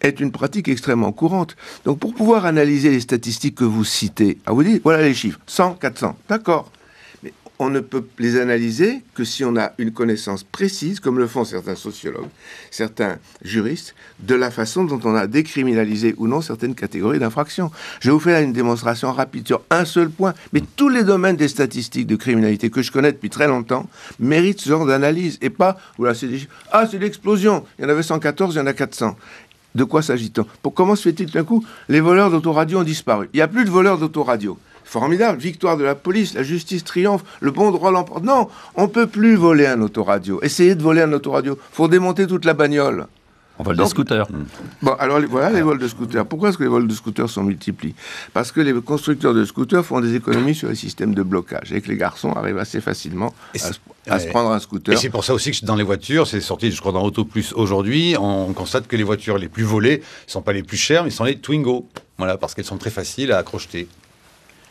est une pratique extrêmement courante. Donc, pour pouvoir analyser les statistiques que vous citez, à vous dites, voilà les chiffres, 100, 400, d'accord, on ne peut les analyser que si on a une connaissance précise, comme le font certains sociologues, certains juristes, de la façon dont on a décriminalisé ou non certaines catégories d'infractions. Je vous fais une démonstration rapide sur un seul point, mais tous les domaines des statistiques de criminalité que je connais depuis très longtemps méritent ce genre d'analyse et pas, voilà, c'est ah, c'est l'explosion, il y en avait 114, il y en a 400. De quoi s'agit-on Comment se fait-il d'un coup les voleurs d'autoradio ont disparu Il n'y a plus de voleurs d'autoradio formidable, victoire de la police, la justice triomphe, le bon droit l'emporte. Non, on peut plus voler un autoradio. Essayez de voler un autoradio, faut démonter toute la bagnole. On vole des scooters. Hmm. Bon, alors voilà les vols de scooters. Pourquoi est-ce que les vols de scooters sont multipliés Parce que les constructeurs de scooters font des économies sur les systèmes de blocage et que les garçons arrivent assez facilement à, se prendre un scooter. Et c'est pour ça aussi que dans les voitures, c'est sorti, je crois, dans Auto Plus aujourd'hui, on constate que les voitures les plus volées ne sont pas les plus chères, mais sont les Twingo. Voilà, parce qu'elles sont très faciles à accrocher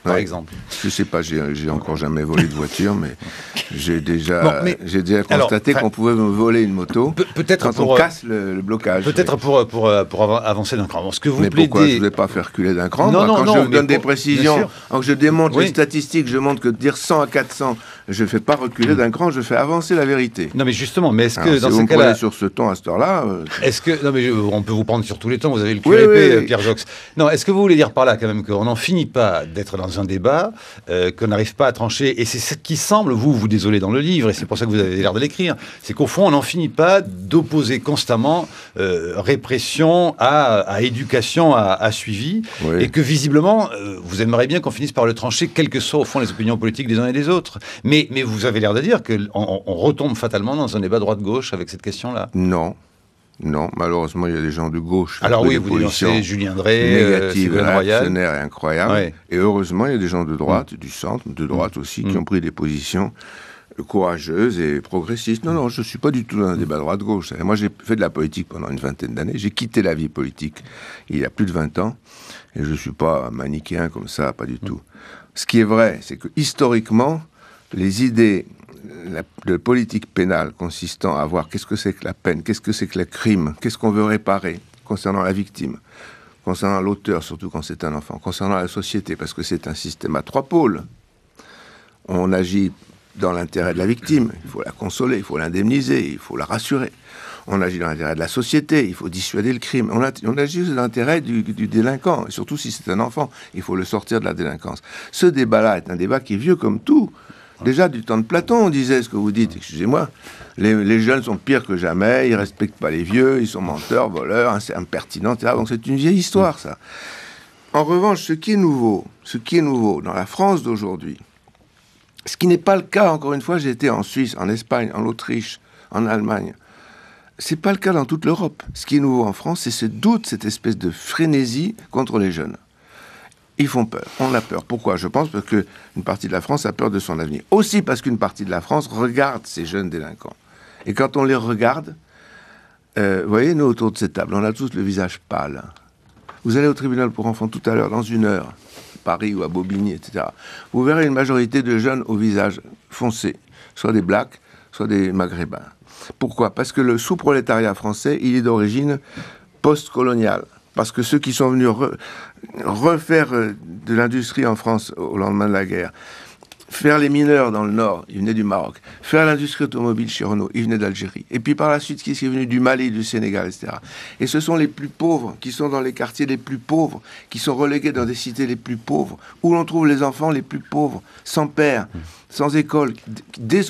par exemple Je sais pas, j'ai encore jamais volé de voiture, mais j'ai déjà, j'ai déjà constaté qu'on pouvait me voler une moto peut, quand pour, on euh, casse le, blocage. Peut-être pour, euh, pour, euh, pour, avancer d'un cran. Ce que vous mais pourquoi je ne vais pas faire reculer d'un cran non, bah, non, Quand je vous donne des précisions, quand je démontre les statistiques, je montre que dire 100 à 400, je ne fais pas reculer hmm. d'un cran, je fais avancer la vérité. Non mais justement, mais est-ce que dans si ce cas-là... sur ce ton à cette heure-là... Est-ce que... Non mais on peut vous prendre sur tous les temps, vous avez le cul oui, Pierre Jox. Non, est-ce que vous voulez dire par là quand même qu'on n'en finit pas d'être dans un débat euh, qu'on n'arrive pas à trancher. Et c'est ce qui semble, vous, vous désolé dans le livre, et c'est pour ça que vous avez l'air de l'écrire, c'est qu'au fond, on n'en finit pas d'opposer constamment euh, répression à, à, éducation, à, suivi, et que visiblement, euh, vous aimeriez bien qu'on finisse par le trancher, quelles que soient au fond les opinions politiques des uns et des autres. Mais, mais vous avez l'air de dire qu'on on retombe fatalement dans un débat droite-gauche avec cette question-là. Non. Non, malheureusement, il y a des gens de gauche. Alors oui, vous dénoncez Julien euh, négatives, et incroyables. Et heureusement, il y a des gens de droite, mm. du centre, de droite mm. aussi, mm. qui ont pris des positions courageuses et progressistes. Non, non, je ne suis pas du tout dans un débat droite-gauche. Moi, j'ai fait de la politique pendant une vingtaine d'années. J'ai quitté la vie politique il y a plus de 20 ans. Et je ne suis pas un manichéen comme ça, pas du tout. Ce qui est vrai, c'est que historiquement, les idées la, de politique pénale consistant à voir qu'est-ce que c'est que la peine, qu'est-ce que c'est que le crime, qu'est-ce qu'on veut réparer concernant la victime, concernant l'auteur, surtout quand c'est un enfant, concernant la société, parce que c'est un système à trois pôles. On agit dans l'intérêt de la victime, il faut la consoler, il faut l'indemniser, il faut la rassurer. On agit dans l'intérêt de la société, il faut dissuader le crime. On, agit dans l'intérêt du, du, délinquant, surtout si c'est un enfant, il faut le sortir de la délinquance. Ce débat-là est un débat qui est vieux comme tout. Déjà, du temps de Platon, on disait ce que vous dites, excusez-moi, les, jeunes sont pires que jamais, ils respectent pas les vieux, ils sont menteurs, voleurs, hein, impertinents, etc. Donc c'est une vieille histoire, ça. En revanche, ce qui est nouveau, ce qui est nouveau dans la France d'aujourd'hui, ce qui n'est pas le cas, encore une fois, j'ai été en Suisse, en Espagne, en Autriche, en Allemagne. C'est pas le cas dans toute l'Europe. Ce qui est nouveau en France, c'est ce doute, cette espèce de frénésie contre les jeunes ils font peur. On a peur. Pourquoi Je pense parce une partie de la France a peur de son avenir. Aussi parce qu'une partie de la France regarde ces jeunes délinquants. Et quand on les regarde, euh, voyez, nous autour de cette table, on a tous le visage pâle. Vous allez au tribunal pour enfants tout à l'heure, dans une heure, à Paris ou à Bobigny, etc. Vous verrez une majorité de jeunes au visage foncé, soit des blacks, soit des maghrébins. Pourquoi Parce que le sous-prolétariat français, il est d'origine post-coloniale. Parce que ceux qui sont venus refaire euh, de l'industrie en France au lendemain de la guerre, faire les mineurs dans le Nord, il venait du Maroc, faire l'industrie automobile chez Renault, il venait d'Algérie, et puis par la suite, qui est venu du Mali, du Sénégal, etc. Et ce sont les plus pauvres qui sont dans les quartiers les plus pauvres, qui sont relégués dans des cités les plus pauvres, où l'on trouve les enfants les plus pauvres, sans père sans école,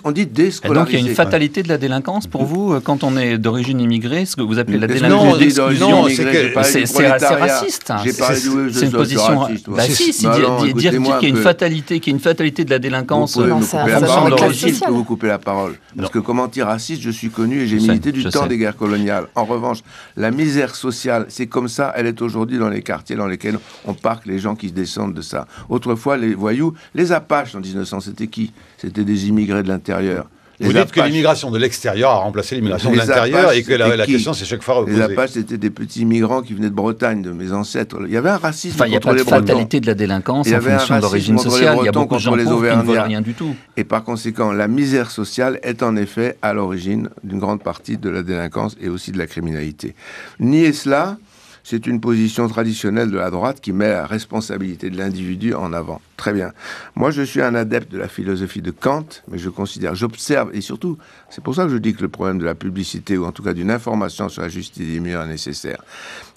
on dit Et donc il y a une fatalité de la délinquance pour vous euh, quand on est d'origine immigrée, ce que vous appelez la délinquance Non, c'est raciste. Hein. C'est une position raciste. Bah si, bah dire qu'il y a une fatalité, qu'il y a une fatalité de la délinquance vous couper la parole. Parce que comme anti raciste, je suis connu et j'ai milité du temps des guerres coloniales. En revanche, la misère sociale, c'est comme ça, elle est aujourd'hui dans les quartiers dans lesquels on parque les gens qui descendent de ça. Autrefois, les voyous, les Apaches en 1900, c'était qui c'était des immigrés de l'intérieur. Vous dites que l'immigration de l'extérieur a remplacé l'immigration de l'intérieur et que la, question c'est chaque fois reposée. Les Apaches c'était des petits migrants qui venaient de Bretagne, de mes ancêtres. Il y avait un racisme contre les Bretons. Il y a pas de fatalité de la délinquance en fonction d'origine sociale. Il y a beaucoup de gens qui ne veulent rien du tout. Et par conséquent, la misère sociale est en effet à l'origine d'une grande partie de la délinquance et aussi de la criminalité. Nier cela, c'est une position traditionnelle de la droite qui met la responsabilité de l'individu en avant. Très bien. Moi, je suis un adepte de la philosophie de Kant, mais je considère, j'observe, et surtout, c'est pour ça que je dis que le problème de la publicité, ou en tout cas d'une information sur la justice des murs est nécessaire.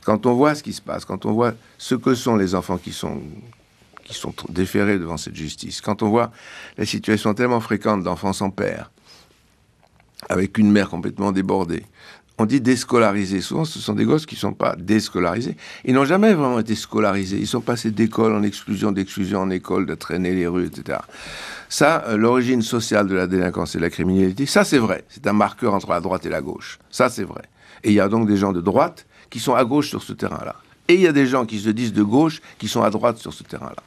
Quand on voit ce qui se passe, quand on voit ce que sont les enfants qui sont qui sont déférés devant cette justice. Quand on voit les situations tellement fréquentes d'enfants sans père, avec une mère complètement débordée, on dit déscolarisés. Souvent, ce sont des gosses qui ne sont pas déscolarisés. Ils n'ont jamais vraiment été scolarisés. Ils sont passés d'école en exclusion, d'exclusion en école, de traîner les rues, etc. Ça, euh, l'origine sociale de la délinquance et de la criminalité, ça c'est vrai. C'est un marqueur entre la droite et la gauche. Ça c'est vrai. Et il y a donc des gens de droite qui sont à gauche sur ce terrain-là. Et il y a des gens qui se disent de gauche qui sont à droite sur ce terrain-là.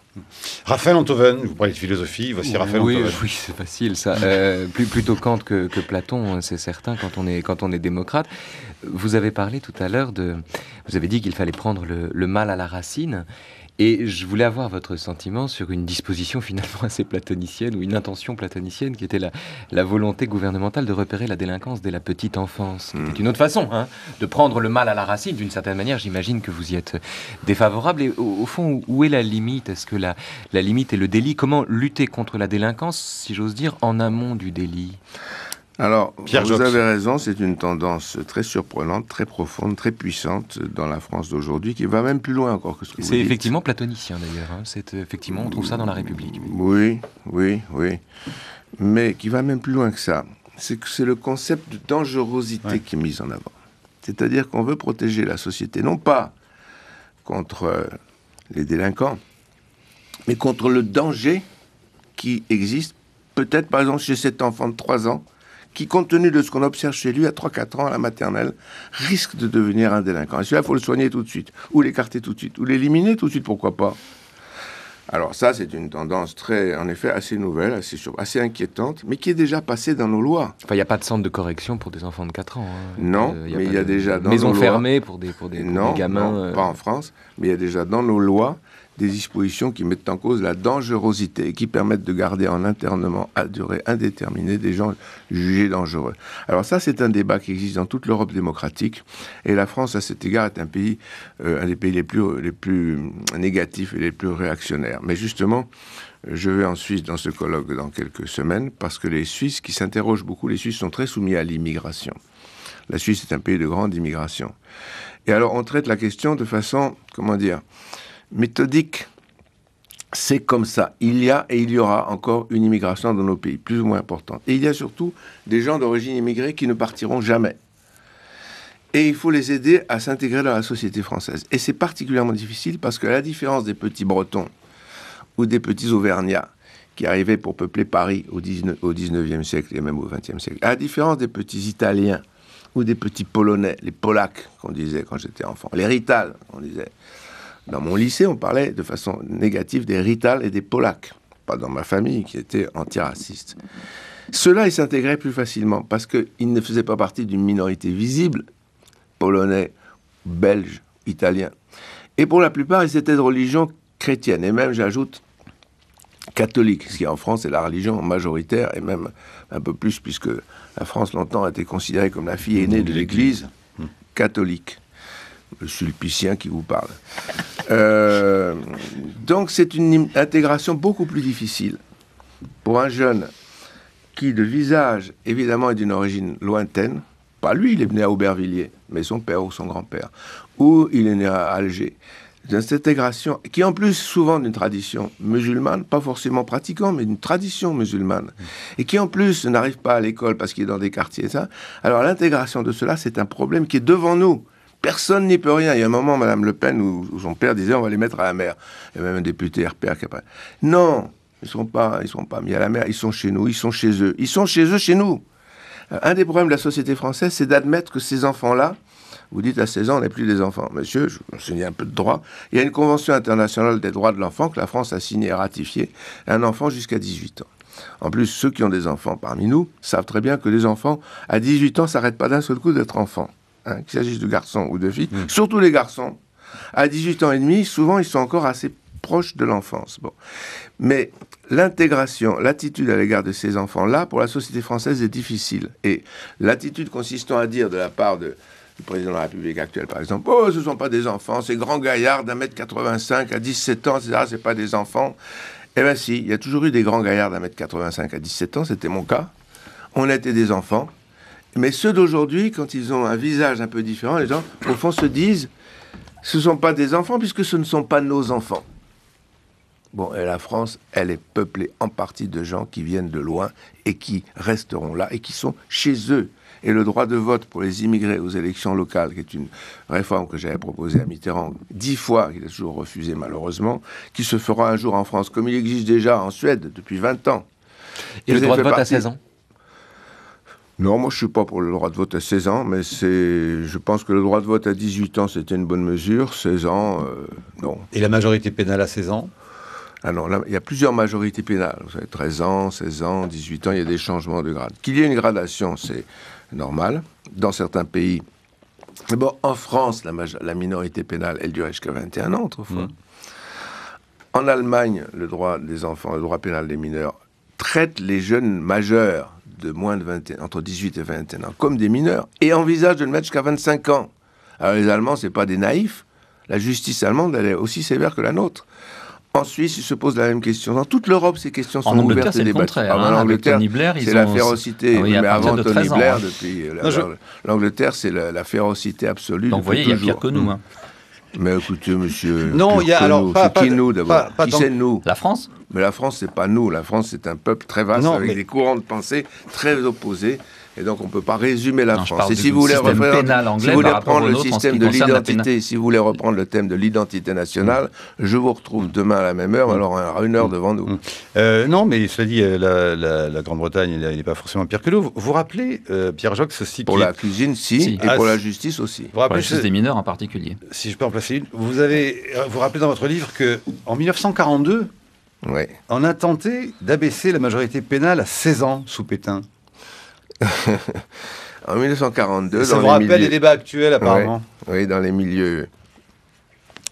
Raphaël Antoven, vous parlez de philosophie, voici Raphaël oui, Oui, c'est facile ça. Euh, plus, plutôt Kant que, Platon, hein, c'est certain, quand on, est, quand on est démocrate. Vous avez parlé tout à l'heure de. Vous avez dit qu'il fallait prendre le mal à la racine. Et je voulais avoir votre sentiment sur une disposition finalement assez platonicienne ou une intention platonicienne qui était la, volonté gouvernementale de repérer la délinquance dès la petite enfance. C'est hmm. une autre façon hein, de prendre le mal à la racine. D'une certaine manière, j'imagine que vous y êtes défavorable. Et au, fond, où est la limite Est-ce que la, la limite est le délit Comment lutter contre la délinquance, si j'ose dire, en amont du délit alors, Pierre vous avez raison, c'est une tendance très surprenante, très profonde, très puissante dans la France d'aujourd'hui, qui va même plus loin encore que ce que vous dites. C'est effectivement platonicien d'ailleurs, hein. euh, effectivement, on trouve ça dans la République. Oui, oui, oui. Mais qui va même plus loin que ça. C'est que c'est le concept de dangerosité qui est mis en avant. C'est-à-dire qu'on veut protéger la société, non pas contre euh, les délinquants, mais contre le danger qui existe, peut-être par exemple chez cet enfant de 3 ans, qui, compte tenu de ce qu'on observe chez lui à 3-4 ans à la maternelle, risque de devenir un délinquant. Et celui-là, il faut le soigner tout de suite, ou l'écarter tout de suite, ou l'éliminer tout de suite, pourquoi pas. Alors ça, c'est une tendance très, en effet, assez nouvelle, assez, assez inquiétante, mais qui est déjà passée dans nos lois. Enfin, il n'y a pas de centre de correction pour des enfants de 4 ans. Hein. Non, euh, mais il y a déjà dans nos lois... fermée pour des, pour des, gamins. Non, euh. pas en France, mais il y a déjà dans nos lois des dispositions qui mettent en cause la dangerosité et qui permettent de garder en internement à durée indéterminée des gens jugés dangereux. Alors ça, c'est un débat qui existe dans toute l'Europe démocratique et la France, à cet égard, est un pays, euh, un des pays les plus, les plus négatifs et les plus réactionnaires. Mais justement, je vais en Suisse dans ce colloque dans quelques semaines parce que les Suisses qui s'interrogent beaucoup, les Suisses sont très soumis à l'immigration. La Suisse est un pays de grande immigration. Et alors on traite la question de façon, comment dire, méthodique. C'est comme ça. Il y a et il y aura encore une immigration dans nos pays, plus ou moins importante. Et il y a surtout des gens d'origine immigrée qui ne partiront jamais. Et il faut les aider à s'intégrer dans la société française. Et c'est particulièrement difficile parce que, à la différence des petits Bretons ou des petits Auvergnats qui arrivaient pour peupler Paris au, 19, e siècle et même au 20e siècle, à la différence des petits Italiens ou des petits Polonais, les Polacs qu'on disait quand j'étais enfant, les Ritales on disait, dans mon lycée, on parlait de façon négative des Rital et des Polacs, pas dans ma famille qui était antiraciste. Cela là ils s'intégraient plus facilement parce qu'ils ne faisaient pas partie d'une minorité visible, polonais, belge, italien. Et pour la plupart, ils étaient de religion chrétienne, et même, j'ajoute, catholique, ce qui en France est la religion majoritaire, et même un peu plus, puisque la France longtemps a été considérée comme la fille aînée de mmh. l'Église mmh. catholique. Le sulpicien qui vous parle. Euh, donc c'est une intégration beaucoup plus difficile pour un jeune qui, de visage, évidemment, est d'une origine lointaine. Pas lui, il est né à Aubervilliers, mais son père ou son grand-père. Ou il est né à Alger. Cette intégration, qui en plus souvent d'une tradition musulmane, pas forcément pratiquant, mais d'une tradition musulmane, et qui en plus n'arrive pas à l'école parce qu'il est dans des quartiers, ça. Alors l'intégration de cela, c'est un problème qui est devant nous. Personne n'y peut rien. Il y a un moment, Madame Le Pen, où, son père disait on va les mettre à la mer. Il y a même un député RPR qui a parlé. Non, ils ne sont, pas, ils sont pas mis à la mer. Ils sont chez nous, ils sont chez eux. Ils sont chez eux, chez nous. Euh, un des problèmes de la société française, c'est d'admettre que ces enfants-là, vous dites à 16 ans, on n'est plus des enfants. Monsieur, je vous enseigne un peu de droit. Il y a une convention internationale des droits de l'enfant que la France a signée et ratifiée. Un enfant jusqu'à 18 ans. En plus, ceux qui ont des enfants parmi nous savent très bien que les enfants à 18 ans s'arrêtent pas d'un seul coup d'être enfants. Hein, qu'il s'agisse de garçons ou de filles, hmm. surtout les garçons, à 18 ans et demi, souvent ils sont encore assez proches de l'enfance. Bon. Mais l'intégration, l'attitude à l'égard de ces enfants-là, pour la société française, est difficile. Et l'attitude consistant à dire de la part du président de la République actuelle, par exemple, oh, ce ne sont pas des enfants, ces grands gaillards d'un mètre 85 à 17 ans, etc., ce pas des enfants. Eh bien si, il y a toujours eu des grands gaillards d'un mètre 85 à 17 ans, c'était mon cas. On était des enfants, mais ceux d'aujourd'hui, quand ils ont un visage un peu différent, les gens, au fond, se disent ce ne sont pas des enfants puisque ce ne sont pas nos enfants. Bon, et la France, elle est peuplée en partie de gens qui viennent de loin et qui resteront là et qui sont chez eux. Et le droit de vote pour les immigrés aux élections locales, qui est une réforme que j'avais proposée à Mitterrand dix fois, qu'il a toujours refusé malheureusement, qui se fera un jour en France, comme il existe déjà en Suède depuis 20 ans. Et le droit de vote à 16 ans non, moi je suis pas pour le droit de vote à 16 ans, mais c'est, je pense que le droit de vote à 18 ans c'était une bonne mesure, 16 ans, euh, non. Et la majorité pénale à 16 ans ah non, il y a plusieurs majorités pénales. Vous savez, 13 ans, 16 ans, 18 ans, il y a des changements de grade. Qu'il y ait une gradation, c'est normal. Dans certains pays, Bon, en France, la, minorité pénale, elle dure jusqu'à 21 ans autrefois. Mmh. En Allemagne, le droit des enfants, le droit pénal des mineurs traite les jeunes majeurs de moins de 21, entre 18 et 21 ans, comme des mineurs, et envisage de le mettre jusqu'à 25 ans. Alors les Allemands, c'est pas des naïfs. La justice allemande, elle est aussi sévère que la nôtre. En Suisse, ils se posent la même question. Dans toute l'Europe, ces questions sont en Angleterre, ouvertes et débattues. En Angleterre, c'est la férocité. mais hein, avant Tony Blair, ah depuis l'Angleterre, c'est la, la, férocité absolue. Donc vous voyez, il y a pire que nous. Mm. Hein. Mais écoutez, monsieur. Non, il y a alors qui nous d'abord Qui c'est nous La France. Mais la France, c'est pas nous. La France, c'est un peuple très vaste avec des courants de pensée très opposés et donc, on ne peut pas résumer la France. Et si vous, voulez reprendre, le système de l'identité, si vous voulez reprendre le thème de l'identité nationale, mm. je vous retrouve demain à la même heure, mm. alors à une heure mm. devant nous. Euh, non, mais cela dit, euh, la, Grande-Bretagne, n'est pas forcément pire que nous. Vous rappelez, euh, Pierre Jacques, ceci Pour la cuisine, si, et pour ah, la justice aussi. pour la justice des mineurs en particulier. Si je peux en placer une, vous avez, vous rappelez dans votre livre que en 1942, on a tenté d'abaisser la majorité pénale à 16 ans sous Pétain en 1942, ça vous les rappelle les débats actuels apparemment. Oui, dans les milieux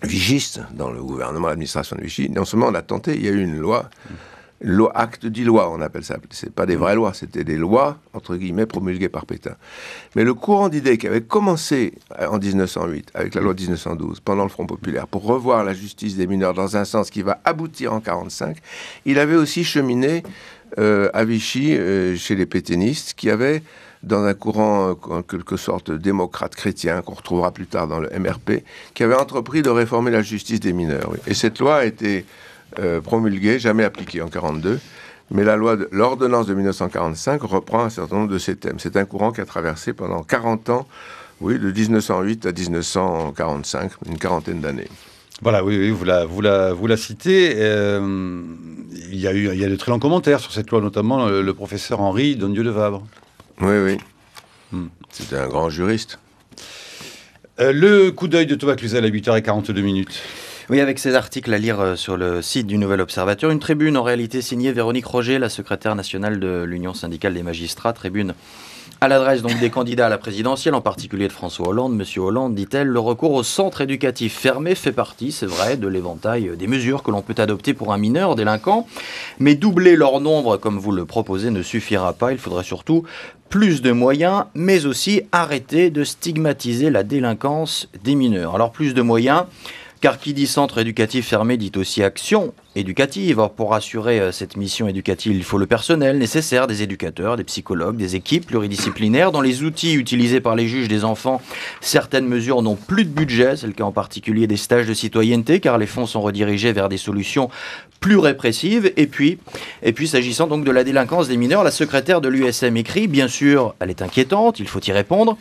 vigistes, dans le gouvernement, l'administration de Vichy, non seulement on a tenté, il y a eu une loi, l'acte acte dit loi, on appelle ça. C'est pas des vraies lois, c'était des lois entre guillemets promulguées par Pétain. Mais le courant d'idées qui avait commencé euh, en 1908 avec la loi 1912 pendant le Front populaire pour revoir la justice des mineurs dans un sens qui va aboutir en 1945, il avait aussi cheminé euh, à Vichy, euh, chez les pétainistes, qui avait dans un courant euh, en quelque sorte démocrate chrétien, qu'on retrouvera plus tard dans le MRP, qui avait entrepris de réformer la justice des mineurs. Et cette loi a été promulguée, jamais appliquée en 1942. Mais la loi, l'ordonnance de 1945 reprend un certain nombre de ces thèmes. C'est un courant qui a traversé pendant 40 ans, oui, de 1908 à 1945, une quarantaine d'années. Voilà, oui, oui, vous la, citez. Euh, il y a eu, il y a de très longs commentaires sur cette loi, notamment euh, le, professeur Henri Dondieu de Vabre. Oui, oui. Hmm. C'était un grand juriste. Euh, le coup d'œil de Thomas Cluzel à 8h42 minutes. Oui, avec ces articles à lire sur le site du Nouvel Observateur, une tribune en réalité signée Véronique Roger, la secrétaire nationale de l'Union syndicale des magistrats, tribune à l'adresse donc des candidats à la présidentielle, en particulier de François Hollande, Monsieur Hollande dit-elle, le recours au centre éducatif fermé fait partie, c'est vrai, de l'éventail des mesures que l'on peut adopter pour un mineur délinquant. Mais doubler leur nombre, comme vous le proposez, ne suffira pas. Il faudrait surtout plus de moyens, mais aussi arrêter de stigmatiser la délinquance des mineurs. Alors plus de moyens. Car qui dit centre éducatif fermé dit aussi action éducative. pour assurer euh, cette mission éducative, il faut le personnel nécessaire, des éducateurs, des psychologues, des équipes pluridisciplinaires. Dans les outils utilisés par les juges des enfants, certaines mesures n'ont plus de budget. C'est le cas en particulier des stages de citoyenneté, car les fonds sont redirigés vers des solutions plus répressives. Et puis, et puis s'agissant donc de la délinquance des mineurs, la secrétaire de l'USM écrit, bien sûr, elle est inquiétante, il faut y répondre.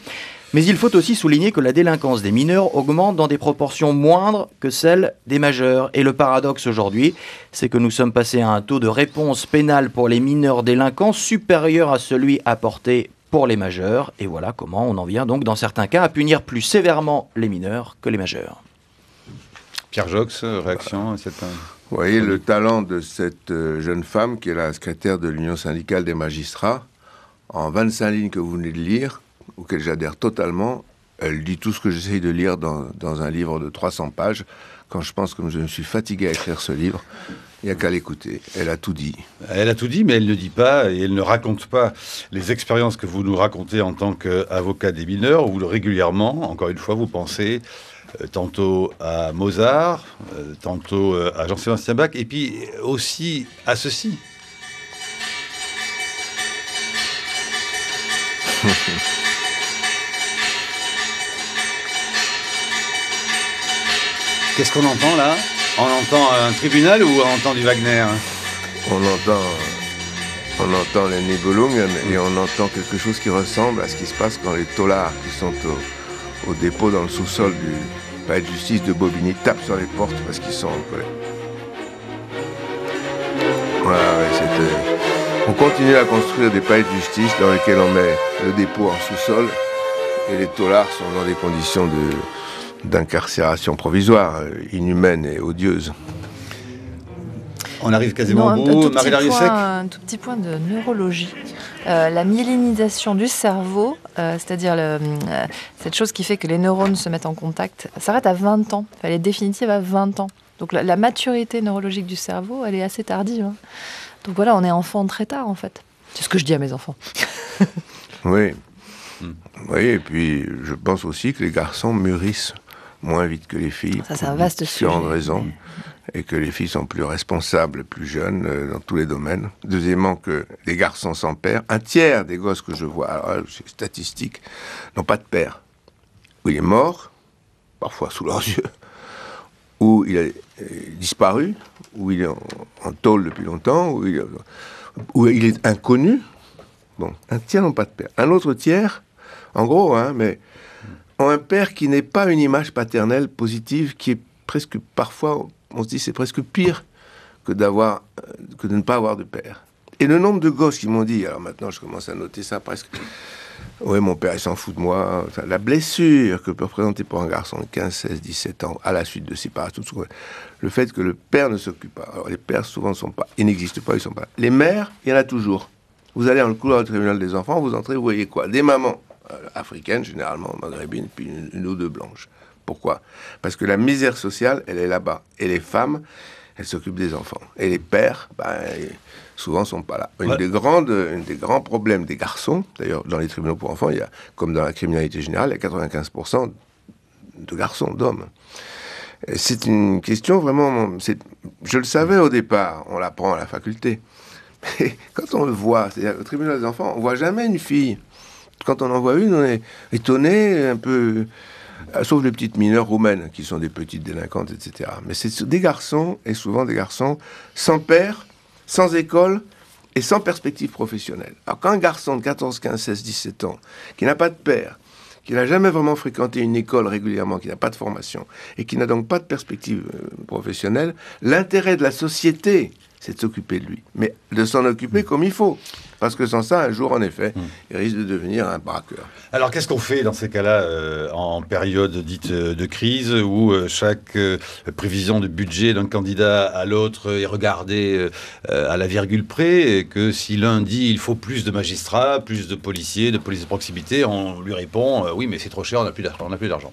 Mais il faut aussi souligner que la délinquance des mineurs augmente dans des proportions moindres que celle des majeurs. Et le paradoxe aujourd'hui, c'est que nous sommes passés à un taux de réponse pénale pour les mineurs délinquants supérieur à celui apporté pour les majeurs. Et voilà comment on en vient donc dans certains cas à punir plus sévèrement les mineurs que les majeurs. Pierre Jox, réaction à cette... Euh, vous voyez le talent de cette euh, jeune femme qui est la secrétaire de l'Union syndicale des magistrats. En 25 lignes que vous venez de lire, auquel j'adhère totalement. Elle dit tout ce que j'essaye de lire dans, dans, un livre de 300 pages. Quand je pense que je me suis fatigué à écrire ce livre, il n'y a qu'à l'écouter. Elle a tout dit. Elle a tout dit, mais elle ne dit pas et elle ne raconte pas les expériences que vous nous racontez en tant qu'avocat des mineurs, où régulièrement, encore une fois, vous pensez euh, tantôt à Mozart, euh, tantôt euh, à Jean-Sébastien Bach, et puis aussi à ceci. Qu'est-ce qu'on entend là On entend un tribunal ou on entend du Wagner On entend. On entend les Nibelungen et on entend quelque chose qui ressemble à ce qui se passe quand les tolards qui sont au, dépôt dans le sous-sol du palais de justice de Bobigny tapent sur les portes parce qu'ils sont en colère. On continue à construire des palais de justice dans lesquels on met le dépôt en sous-sol et les tollards sont dans des conditions de, d'incarcération provisoire, inhumaine et odieuse. On arrive quasiment au bout. Marie Un tout petit point de neurologie. Euh, la myélinisation du cerveau, euh, c'est-à-dire euh, cette chose qui fait que les neurones se mettent en contact, s'arrête à 20 ans. elle est définitive à 20 ans. Donc la, maturité neurologique du cerveau, elle est assez tardive. Hein. Donc voilà, on est enfant très tard en fait. C'est ce que je dis à mes enfants. oui. Oui, et puis je pense aussi que les garçons mûrissent moins vite que les filles. Ça, c'est un vaste raison. Et que les filles sont plus responsables, plus jeunes euh, dans tous les domaines. Deuxièmement, que les garçons sans père, un tiers des gosses que je vois, euh, statistiques, n'ont pas de père. Ou il est mort, parfois sous leurs yeux, ou il a euh, disparu, ou il est en, tôle depuis longtemps, ou il, il est inconnu. Bon, un tiers n'ont pas de père. Un autre tiers, en gros, hein, mais ont un père qui n'est pas une image paternelle positive, qui est presque parfois, on se dit, c'est presque pire que d'avoir, euh, que de ne pas avoir de père. Et le nombre de gosses qui m'ont dit, alors maintenant je commence à noter ça presque. Oui, mon père, il s'en fout de moi. La blessure que peut représenter pour un garçon de 15, 16, 17 ans à la suite de séparation, le fait que le père ne s'occupe pas. Alors, les pères, souvent, sont pas, ils n'existent pas, ils sont pas. Les mères, il y en a toujours. Vous allez dans le couloir du tribunal des enfants, vous entrez, vous voyez quoi Des mamans euh, africaines généralement, maghrébines, puis une, ou deux blanches. Pourquoi Parce que la misère sociale, elle est là-bas. Et les femmes, elles s'occupent des enfants. Et les pères, souvent, souvent, sont pas là. Une des grandes, des grands problèmes des garçons, d'ailleurs, dans les tribunaux pour enfants, il y a, comme dans la criminalité générale, il y a 95% de garçons, d'hommes. C'est une question vraiment. Je le savais au départ, on l'apprend à la faculté. Mais quand on le voit, c'est-à-dire au tribunal des enfants, on voit jamais une fille quand on en voit une, on est étonné, un peu. Euh, sauf les petites mineures roumaines, qui sont des petites délinquantes, etc. Mais c'est des garçons, et souvent des garçons, sans père, sans école et sans perspective professionnelle. Alors un garçon de 14, 15, 16, 17 ans, qui n'a pas de père, qui n'a jamais vraiment fréquenté une école régulièrement, qui n'a pas de formation, et qui n'a donc pas de perspective euh, professionnelle, l'intérêt de la société c'est de s'occuper de lui. Mais de s'en occuper hmm. comme il faut. Parce que sans ça, un jour, en effet, hmm. il risque de devenir un braqueur. Alors, qu'est-ce qu'on fait dans ces cas-là, euh, en période dite euh, de crise, où euh, chaque prévision de budget d'un candidat à l'autre est regardée à la virgule près, et que si l'un dit il faut plus de magistrats, plus de policiers, de police de proximité, on lui répond oui, mais c'est trop cher, on n'a plus d'argent.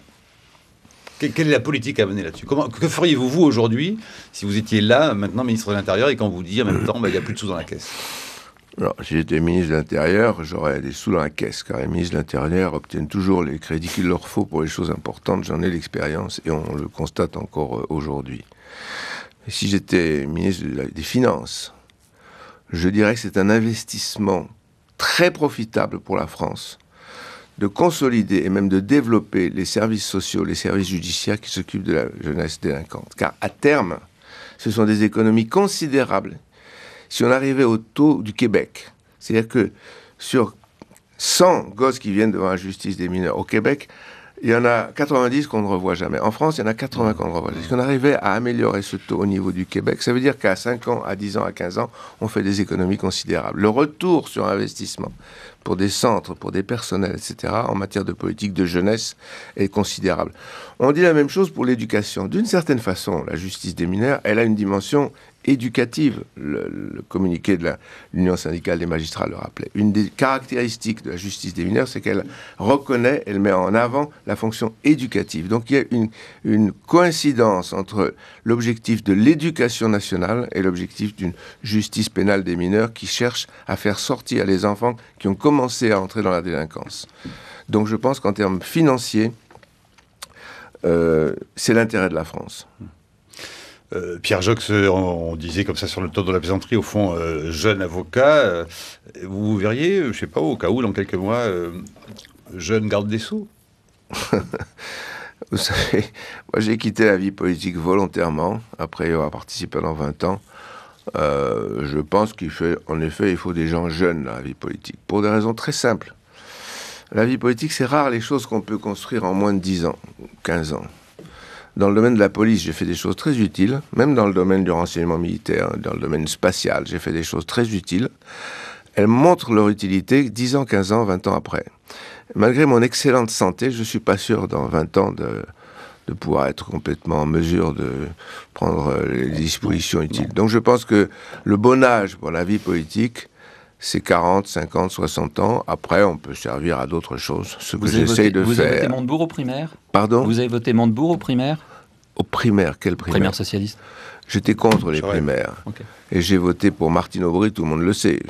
Quelle est la politique à mener là-dessus Que feriez-vous, vous, aujourd'hui, si vous étiez là, maintenant ministre de l'Intérieur, et qu'on vous dit en même temps, bah, il n'y a plus de sous dans la caisse alors, si j'étais ministre de l'Intérieur, j'aurais des sous dans la caisse, car les ministres de l'Intérieur obtiennent toujours les crédits qu'il leur faut pour les choses importantes. J'en ai l'expérience et on le constate encore euh, aujourd'hui. Si j'étais ministre des Finances, je dirais que c'est un investissement très profitable pour la France de consolider et même de développer les services sociaux, les services judiciaires qui s'occupent de la jeunesse délinquante. Car à terme, ce sont des économies considérables. Si on arrivait au taux du Québec, c'est-à-dire que sur 100 gosses qui viennent devant la justice des mineurs au Québec, il y en a 90 qu'on ne revoit jamais. En France, il y en a 80 qu'on ne revoit jamais. Si on arrivait à améliorer ce taux au niveau du Québec, ça veut dire qu'à 5 ans, à 10 ans, à 15 ans, on fait des économies considérables. Le retour sur investissement pour des centres, pour des personnels, etc., en matière de politique de jeunesse est considérable. On dit la même chose pour l'éducation. D'une certaine façon, la justice des mineurs, elle a une dimension éducative. Le, communiqué de l'Union syndicale des magistrats le rappelait. Une des caractéristiques de la justice des mineurs, c'est qu'elle reconnaît, elle met en avant la fonction éducative. Donc il y a une, coïncidence entre l'objectif de l'éducation nationale et l'objectif d'une justice pénale des mineurs qui cherche à faire sortir les enfants qui ont commencé à entrer dans la délinquance. Donc je pense qu'en termes financiers, euh, c'est l'intérêt de la France. Euh, Pierre Jox, on, disait comme ça sur le ton de la plaisanterie, au fond, euh, jeune avocat, euh, vous verriez, je sais pas, au cas où, dans quelques mois, jeune garde des Sceaux Vous savez, moi j'ai quitté la vie politique volontairement, après avoir participé pendant 20 ans. je pense qu'il fait, en effet, il faut des gens jeunes dans la vie politique, pour des raisons très simples. La vie politique, c'est rare les choses qu'on peut construire en moins de 10 ans, 15 ans. Dans le domaine de la police, j'ai fait des choses très utiles, même dans le domaine du renseignement militaire, dans le domaine spatial, j'ai fait des choses très utiles. Elles montrent leur utilité 10 ans, 15 ans, 20 ans après. Malgré mon excellente santé, je ne suis pas sûr dans 20 ans de, de pouvoir être complètement en mesure de prendre les dispositions utiles. Donc je pense que le bon âge pour la vie politique, c'est 40, 50, 60 ans. Après, on peut servir à d'autres choses, ce vous que j'essaye de faire. Vous avez voté Montebourg au primaire Pardon Vous avez voté Montebourg au primaire Au primaire, quel primaire Primaire socialiste. J'étais contre les primaires. Et j'ai voté pour Martine Aubry, tout le monde le sait.